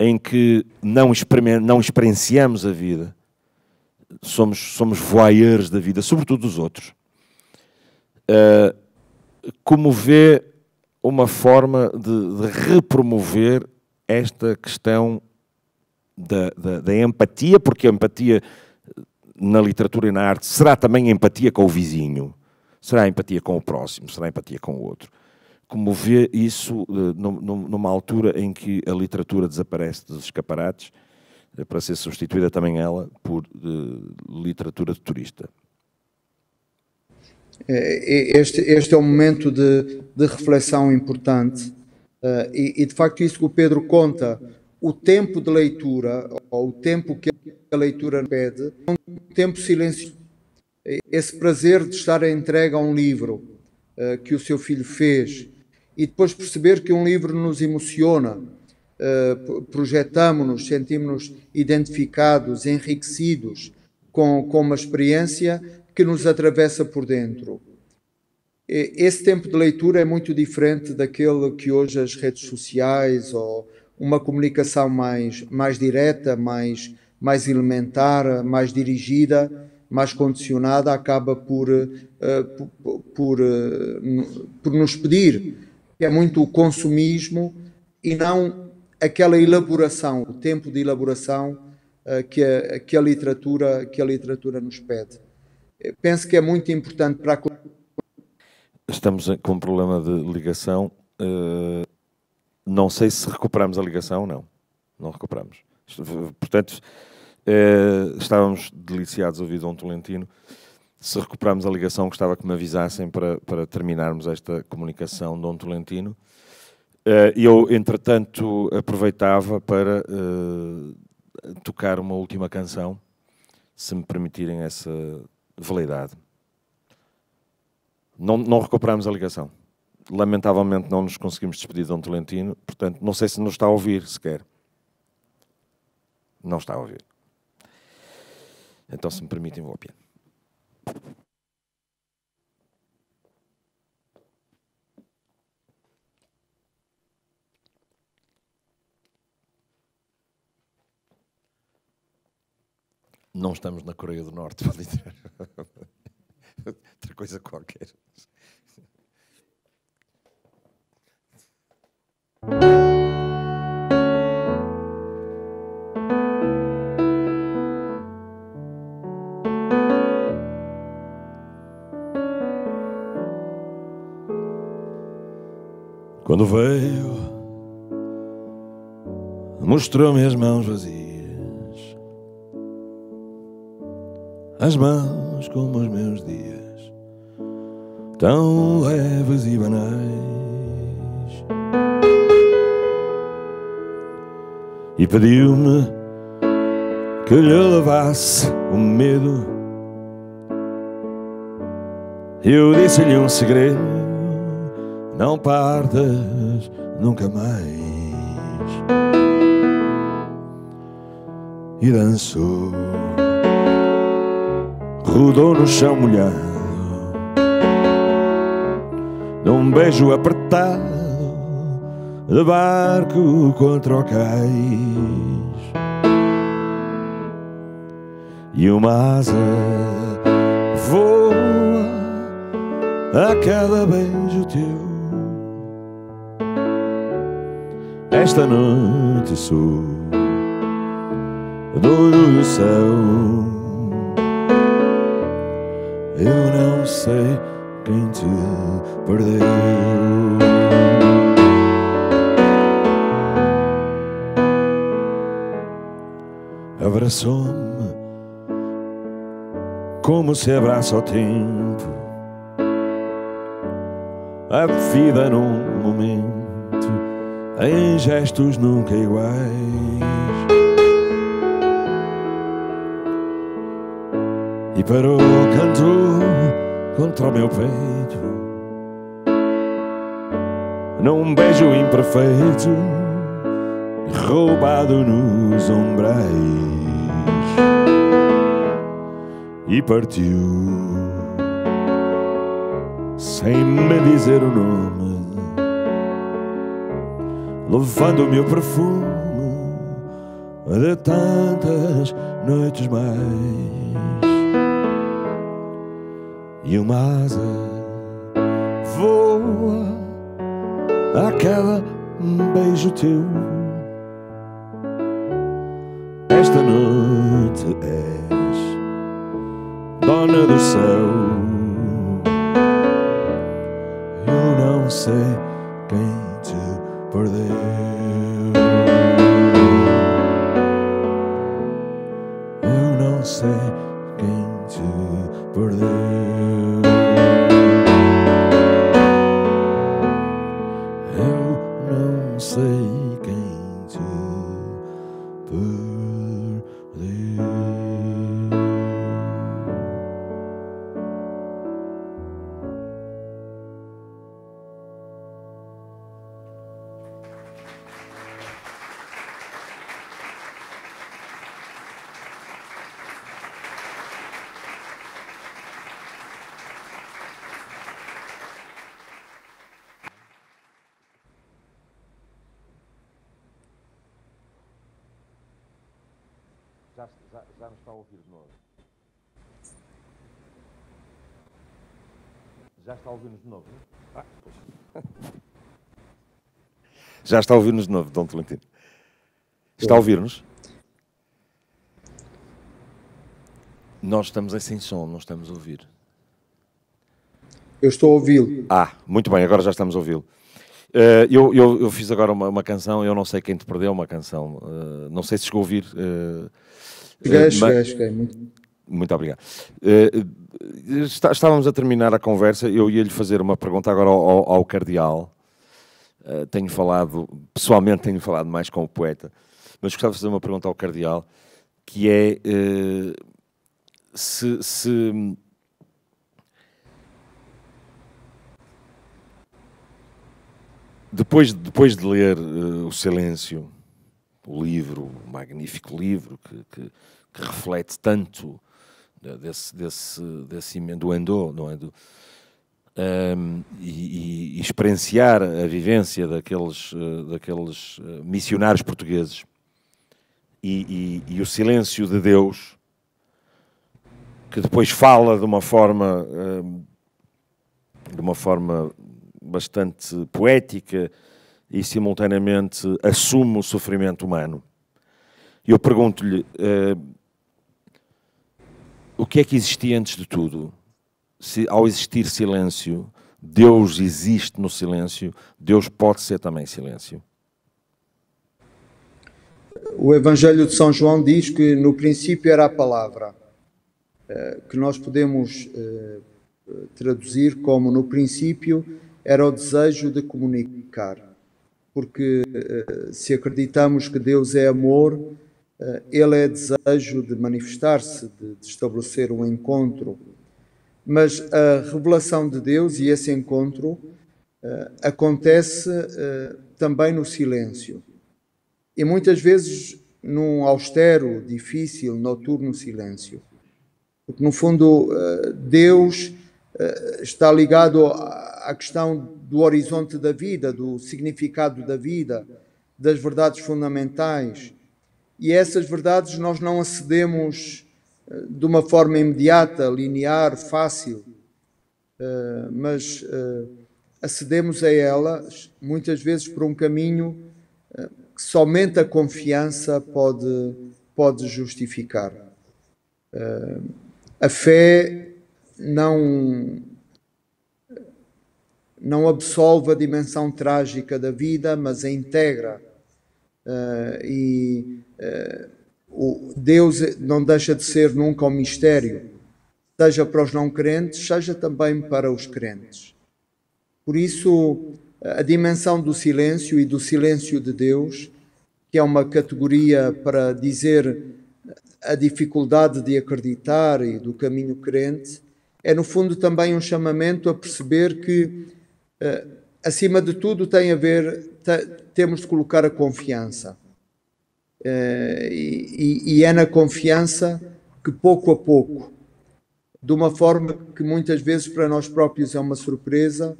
[SPEAKER 5] em que não, não experienciamos a vida, somos, somos voyeurs da vida, sobretudo dos outros eh, como vê uma forma de, de repromover esta questão da, da, da, empatia, porque a empatia eh, na literatura e na arte será também empatia com o vizinho, será empatia com o próximo, será empatia com o outro. Como vê isso eh, numa altura em que a literatura desaparece dos escaparates, para ser substituída também ela por literatura de turista.
[SPEAKER 6] É, este, este é um momento de, de reflexão importante é, e, e, de facto, isso que o Pedro conta, o tempo de leitura, ou o tempo que a leitura pede, é um tempo silencioso. É, esse prazer de estar entregue a um livro que o seu filho fez e depois perceber que um livro nos emociona, projetamos-nos, sentimos-nos identificados, enriquecidos com, com uma experiência que nos atravessa por dentro. Esse tempo de leitura é muito diferente daquele que hoje as redes sociais ou uma comunicação mais, mais direta, mais, mais elementar, mais dirigida, mais condicionada, acaba por, eh, por, por, eh, por nos pedir. É muito o consumismo e não aquela elaboração, o tempo de elaboração eh, que, a, que, a literatura, que a literatura nos pede penso que é muito importante para a
[SPEAKER 5] Estamos com um problema de ligação. Eh, não sei se recuperamos a ligação ou não. Não recuperamos. Portanto, eh, estávamos deliciados a ouvir Dom Tolentino. Se recuperámos a ligação, gostava que me avisassem para, para terminarmos esta comunicação, Dom Tolentino. Eh, eu, entretanto, aproveitava para tocar uma última canção, se me permitirem essa validade. Não, não recuperamos a ligação. Lamentavelmente não nos conseguimos despedir de Dom Tolentino, portanto, não sei se nos está a ouvir sequer. Não está a ouvir. Então, se me permitem, vou ao piano. Não estamos na Coreia do Norte, *laughs* para dizer. Outra coisa qualquer. Quando veio, mostrou-me as mãos vazias. as mãos como os meus dias, tão leves e banais. E pediu-me que lhe levasse o medo. Eu disse-lhe um segredo: não partas nunca mais. E dançou rodou no chão molhado. Num beijo apertado de barco contra o cais. E uma asa voa a cada beijo teu. Esta noite sou doido do céu eu não sei quem te perdeu. Abraçou-me como se abraça o tempo, a vida num momento, em gestos nunca iguais. E parou, canto contra o meu peito num beijo imperfeito roubado nos ombrais e partiu sem me dizer o nome levando o meu perfume de tantas noites mais e uma asa voa aquela beijo teu. Esta noite és dona do novo. Né? Ah, *laughs* Já está a ouvir-nos de novo, Dom Tolentino. Está a ouvir-nos? Nós estamos aí sem som, não estamos a ouvir. Eu estou a ouvi-lo. Ah, muito bem, agora já estamos a ouvi-lo. Uh, eu, eu, eu, fiz agora uma, uma, canção, eu não sei quem te perdeu uma canção, uh, não sei se chegou a ouvir. Uh, cheguei, mas... cheguei, cheguei, muito. Muito obrigado. Uh, está, estávamos a terminar a conversa. Eu ia-lhe fazer uma pergunta agora ao, ao, Cardeal. Uh, tenho falado, pessoalmente, tenho falado mais com o poeta, mas gostava de fazer uma pergunta ao Cardeal, que é uh, se, se. Depois, depois de ler O Silêncio, o livro, o magnífico livro que, que, que reflete tanto desse, desse, desse do Endô, não é? Do, um, e, e, experienciar a vivência daqueles, eh, daqueles eh, missionários portugueses e, e, e, o silêncio de Deus, que depois fala de uma forma, de uma forma bastante poética e simultaneamente assume o sofrimento humano. Eu pergunto-lhe. Uh, o que é que existia antes de tudo? Se, ao existir silêncio, Deus existe no silêncio, Deus pode ser também silêncio.
[SPEAKER 6] O Evangelho de São João diz que no princípio era a palavra, eh, que nós podemos eh, traduzir como no princípio era o desejo de comunicar, porque eh, se acreditamos que Deus é amor, eh, ele é desejo de manifestar-se, de, de, estabelecer um encontro. Mas a revelação de Deus e esse encontro uh, acontece uh, também no silêncio. E muitas vezes num austero, difícil, noturno silêncio. Porque, no fundo, uh, Deus está ligado à questão do horizonte da vida, do significado da vida, das verdades fundamentais e a essas verdades nós não acedemos eh, de uma forma imediata, linear, fácil, eh, mas eh, acedemos a elas muitas vezes por um caminho que somente a confiança pode, pode justificar. A fé não, não absolve a dimensão trágica da vida, mas a integra Uh, e uh, o Deus não deixa de ser nunca um mistério, seja para os não crentes, seja também para os crentes. Por isso, a dimensão do silêncio e do silêncio de Deus, que é uma categoria para dizer a dificuldade de acreditar e do caminho crente, é no fundo também um chamamento a perceber que uh, acima de tudo, tem a ver, temos de colocar a confiança. Eh, e, e, é na confiança que, pouco a pouco, de uma forma que muitas vezes para nós próprios é uma surpresa,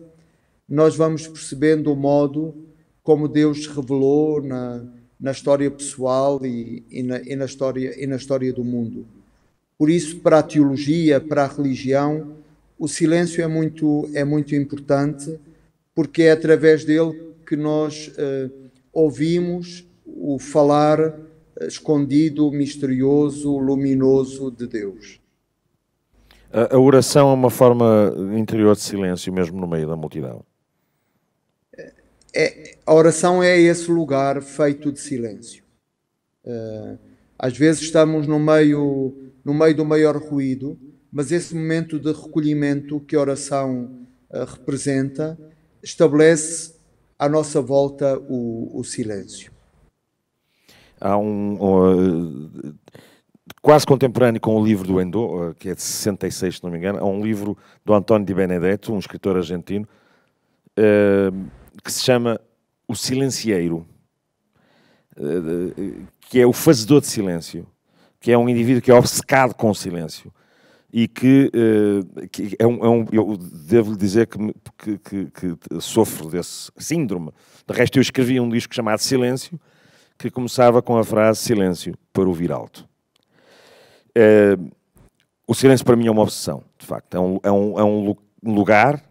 [SPEAKER 6] nós vamos percebendo o modo como Deus se revelou na, na história pessoal e, e, na, e, na história, e na história do mundo. Por isso, para a teologia, para a religião, o silêncio é muito, é muito importante porque é através dele que nós eh, ouvimos o falar eh, escondido, misterioso, luminoso de Deus.
[SPEAKER 5] A, a oração é uma forma interior de silêncio, mesmo no meio da
[SPEAKER 6] multidão. É, a oração é esse lugar feito de silêncio. Uh, às vezes estamos no meio, no meio do maior ruído, mas esse momento de recolhimento que a oração uh, representa estabelece à nossa volta o, o silêncio.
[SPEAKER 5] Há um. Eh, quase contemporâneo com o livro do Endo, eh, que é de 66, se não me engano, há um livro do António Di Benedetto, um escritor argentino, eh, que se chama O Silencieiro, que é o fazedor de silêncio, que é um indivíduo que é obcecado com o silêncio e que, eh, que é, um, é, um, Eu devo lhe dizer que, que, que, sofro desse síndrome. De resto, eu escrevi um disco chamado Silêncio, que começava com a frase Silêncio para ouvir alto. Eh, o silêncio para mim é uma obsessão, de facto. É um, é um, é um lugar,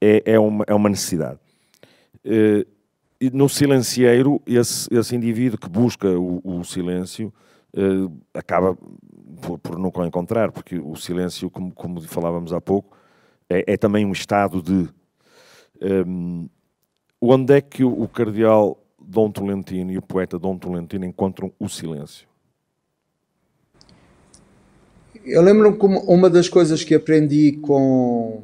[SPEAKER 5] é, é, uma, é uma necessidade. Eh, e no silencieiro, esse, esse indivíduo que busca o, o silêncio acaba por, por nunca o encontrar, porque o silêncio, como, como falávamos há pouco, é, é também um estado de. Um, onde é que o, o cardeal Dom Tolentino e o poeta Dom Tolentino encontram o silêncio?
[SPEAKER 6] Eu lembro-me como uma das coisas que aprendi com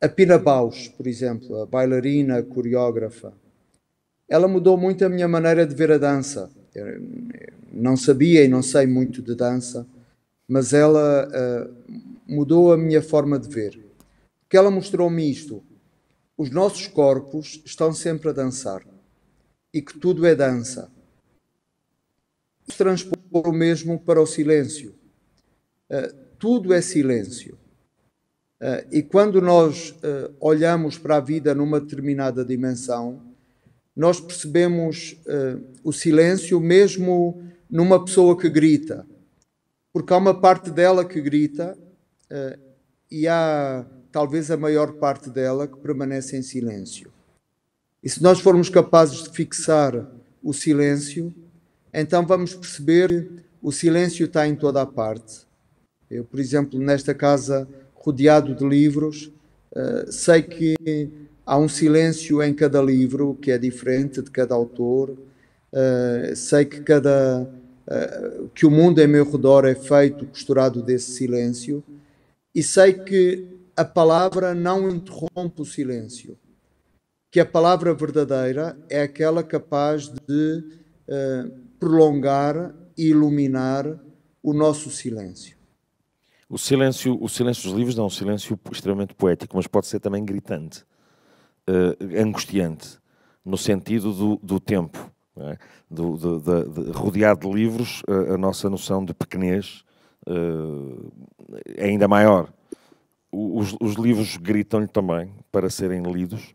[SPEAKER 6] a Pina Baus, por exemplo, a bailarina, a coreógrafa. Ela mudou muito a minha maneira de ver a dança. Eu não sabia e não sei muito de dança, mas ela uh, mudou a minha forma de ver. Que ela mostrou-me isto: os nossos corpos estão sempre a dançar e que tudo é dança. Se transpor o mesmo para o silêncio. Uh, tudo é silêncio. Uh, e quando nós uh, olhamos para a vida numa determinada dimensão, nós percebemos uh, o silêncio mesmo numa pessoa que grita, porque há uma parte dela que grita uh, e há talvez a maior parte dela que permanece em silêncio. E se nós formos capazes de fixar o silêncio, então vamos perceber que o silêncio está em toda a parte. Eu, por exemplo, nesta casa rodeado de livros, uh, sei que há um silêncio em cada livro que é diferente de cada autor. Uh, sei que cada eh, que o mundo em meu redor é feito costurado desse silêncio, e sei que a palavra não interrompe o silêncio, que a palavra verdadeira é aquela capaz de uh, prolongar e iluminar o nosso silêncio.
[SPEAKER 5] O silêncio, o silêncio dos livros não é um silêncio extremamente poético, mas pode ser também gritante, uh, angustiante, no sentido do, do tempo. É? Do, de, rodeado de livros, a, eh, a, nossa noção de pequenez uh, é ainda maior. Os, os livros gritam-lhe também para serem lidos?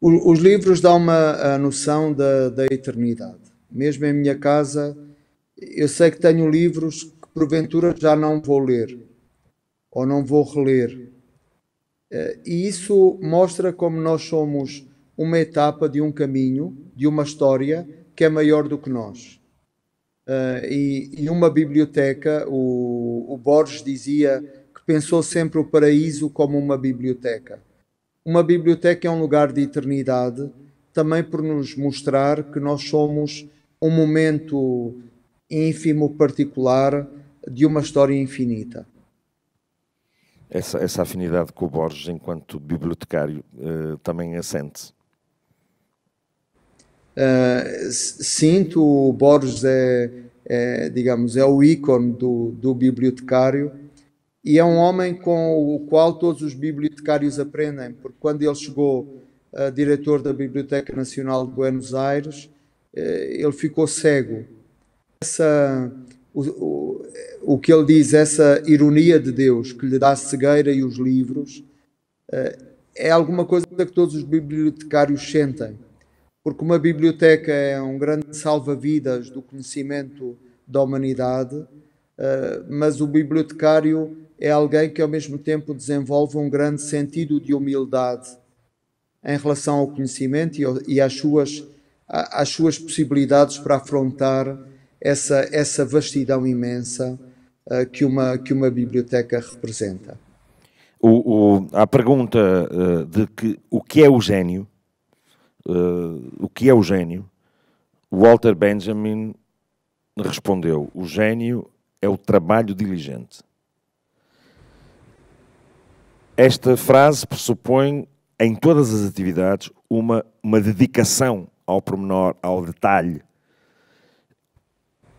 [SPEAKER 6] O, os livros dão uma a noção da, da eternidade. Mesmo em minha casa, eu sei que tenho livros que porventura já não vou ler ou não vou reler. Eh, e isso mostra como nós somos uma etapa de um caminho, de uma história que é maior do que nós. Uh, e, e uma biblioteca, o, o Borges dizia que pensou sempre o paraíso como uma biblioteca. Uma biblioteca é um lugar de eternidade, também por nos mostrar que nós somos um momento ínfimo, particular, de uma história infinita.
[SPEAKER 5] Essa, essa afinidade com o Borges, enquanto bibliotecário, eh, também assente?
[SPEAKER 6] Ah, sinto o Borges é, é, digamos, é o ícone do, do bibliotecário e é um homem com o qual todos os bibliotecários aprendem, porque quando ele chegou a diretor da Biblioteca Nacional de Buenos Aires, eh, ele ficou cego. Essa, o, o, o, que ele diz, essa ironia de Deus que lhe dá a cegueira e os livros, eh, é alguma coisa que todos os bibliotecários sentem porque uma biblioteca é um grande salva-vidas do conhecimento da humanidade, eh, mas o bibliotecário é alguém que ao mesmo tempo desenvolve um grande sentido de humildade em relação ao conhecimento e às suas, às suas possibilidades para afrontar essa, essa vastidão imensa eh, que, uma, que uma biblioteca representa.
[SPEAKER 5] O, o, a pergunta eh, de que o que é o gênio uh, o que é o gênio, Walter Benjamin respondeu: o gênio é o trabalho diligente. Esta frase pressupõe, em todas as atividades, uma, uma dedicação ao pormenor, ao detalhe.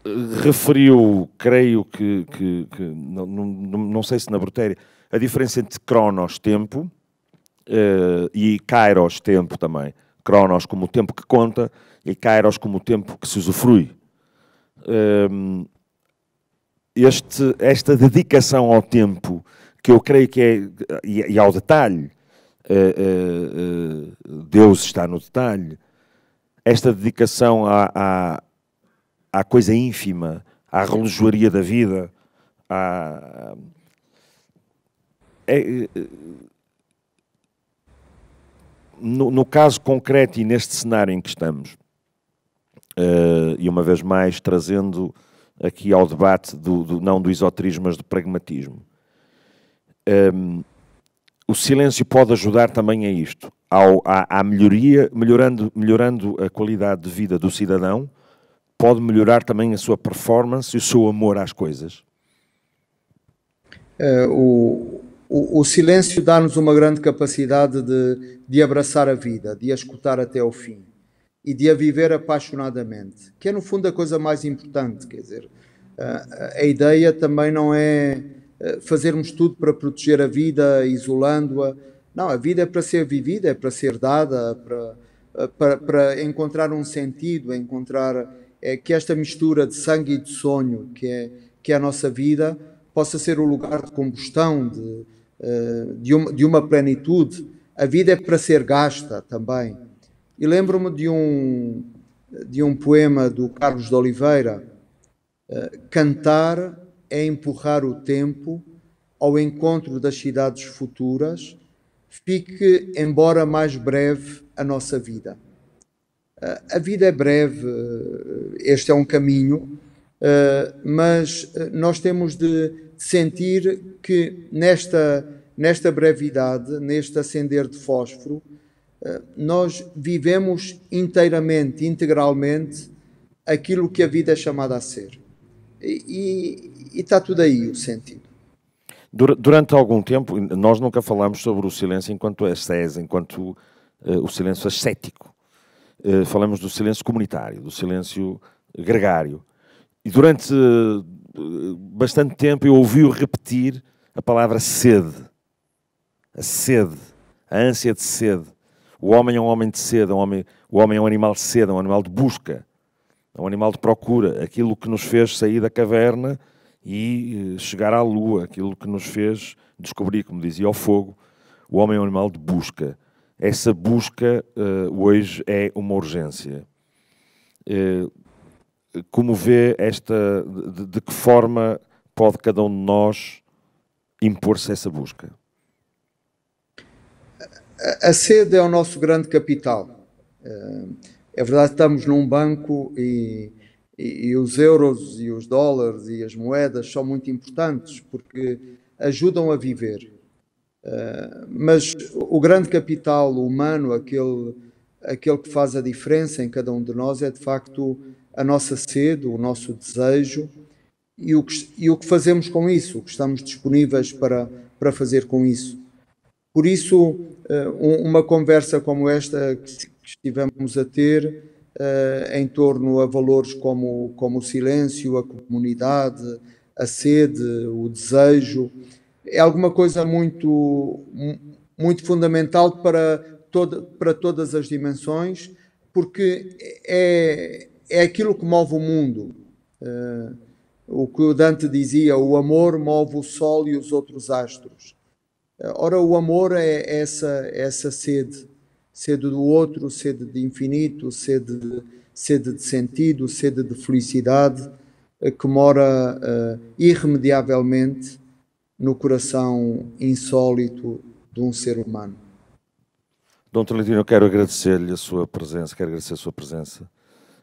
[SPEAKER 5] Eh, referiu, creio que, que, que não, não, não, sei se na Brutéria, a diferença entre cronos, tempo, uh, eh, e kairos, tempo também. Cronos como o tempo que conta e Kairos como o tempo que se usufrui. Hum, este, esta dedicação ao tempo, que eu creio que é, e, ao detalhe, eh, eh, eh, Deus está no detalhe, esta dedicação à, à, à coisa ínfima, à relojoaria da vida, à, é, no, no, caso concreto e neste cenário em que estamos, uh, e uma vez mais trazendo aqui ao debate do, do não do esoterismo, mas do pragmatismo, um, ehm, o silêncio pode ajudar também a isto, ao, à, à, melhoria, melhorando, melhorando a qualidade de vida do cidadão, pode melhorar também a sua performance e o seu amor às coisas.
[SPEAKER 6] Uh, o, o, o silêncio dá-nos uma grande capacidade de, de abraçar a vida, de a escutar até ao fim e de a viver apaixonadamente, que é no fundo a coisa mais importante, quer dizer, a, a ideia também não é eh, fazermos tudo para proteger a vida, isolando-a, não, a vida é para ser vivida, é para ser dada, para, eh, para, para encontrar um sentido, encontrar é, que esta mistura de sangue e de sonho que é, que é a nossa vida possa ser o lugar de combustão, de, eh, de uma, de uma plenitude. A vida é para ser gasta também. E lembro-me de um, de um poema do Carlos de Oliveira: eh, Cantar é empurrar o tempo ao encontro das cidades futuras, fique, embora mais breve, a nossa vida. Eh, a vida é breve, este é um caminho, mas nós temos de sentir que nesta, nesta brevidade, neste acender de fósforo, eh, nós vivemos inteiramente, integralmente, aquilo que a vida é chamada a ser. E, e, e está tudo aí o sentido.
[SPEAKER 5] Durante algum tempo, nós nunca falamos sobre o silêncio enquanto ascese, é enquanto uh, o silêncio ascético. Uh, falamos do silêncio comunitário, do silêncio gregário. E durante uh, bastante tempo eu ouvi-o repetir a palavra sede. A sede, a ânsia de sede. O homem é um homem de sede, é um homem, o homem é um animal de sede, é um animal de busca, é um animal de procura. Aquilo que nos fez sair da caverna e eh, chegar à lua, aquilo que nos fez descobrir, como dizia, o fogo. O homem é um animal de busca. Essa busca uh, hoje é uma urgência. Uh, como vê esta, de, de, que forma pode cada um de nós impor-se essa busca?
[SPEAKER 6] A, sede é o nosso grande capital. Eh, é verdade que estamos num banco e, e, e, os euros e os dólares e as moedas são muito importantes porque ajudam a viver. Eh, mas o grande capital humano, aquele, aquele que faz a diferença em cada um de nós, é de facto a nossa sede, o nosso desejo e o que, e o que fazemos com isso, o que estamos disponíveis para, para fazer com isso. Por isso, eh, uma conversa como esta que estivemos a ter eh, em torno a valores como, como o silêncio, a comunidade, a sede, o desejo, é alguma coisa muito, muito fundamental para, toda, para todas as dimensões, porque é, é aquilo que move o mundo. Uh, o que o Dante dizia, o amor move o sol e os outros astros. Uh, ora, o amor é essa, essa sede, sede do outro, sede de infinito, sede de, sede de sentido, sede de felicidade, uh, que mora irremediavelmente no coração insólito de um ser humano.
[SPEAKER 5] Dom Tolentino, eu quero agradecer-lhe a sua presença, quero agradecer a sua presença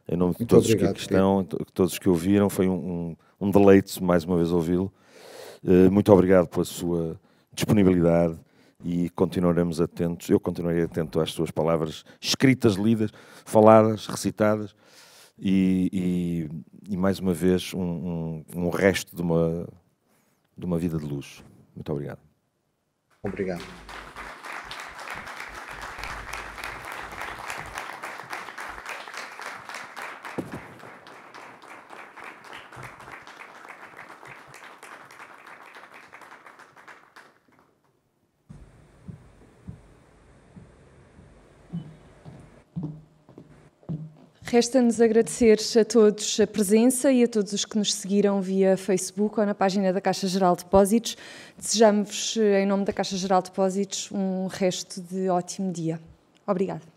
[SPEAKER 5] em nome de todos obrigado, que estão, todos que ouviram, foi um, um, um deleite mais uma vez ouvi-lo. Eh, muito obrigado pela sua disponibilidade e continuaremos atentos. Eu continuarei atento às suas palavras escritas, lidas, faladas, recitadas e, e, e mais uma vez um, um, um, resto de uma, de uma vida de luz. Muito obrigado. Obrigado.
[SPEAKER 1] Resta-nos agradecer a todos a presença e a todos os que nos seguiram via Facebook ou na página da Caixa Geral de Depósitos. Desejamos, em nome da Caixa Geral de Depósitos, um resto de ótimo dia. Obrigada.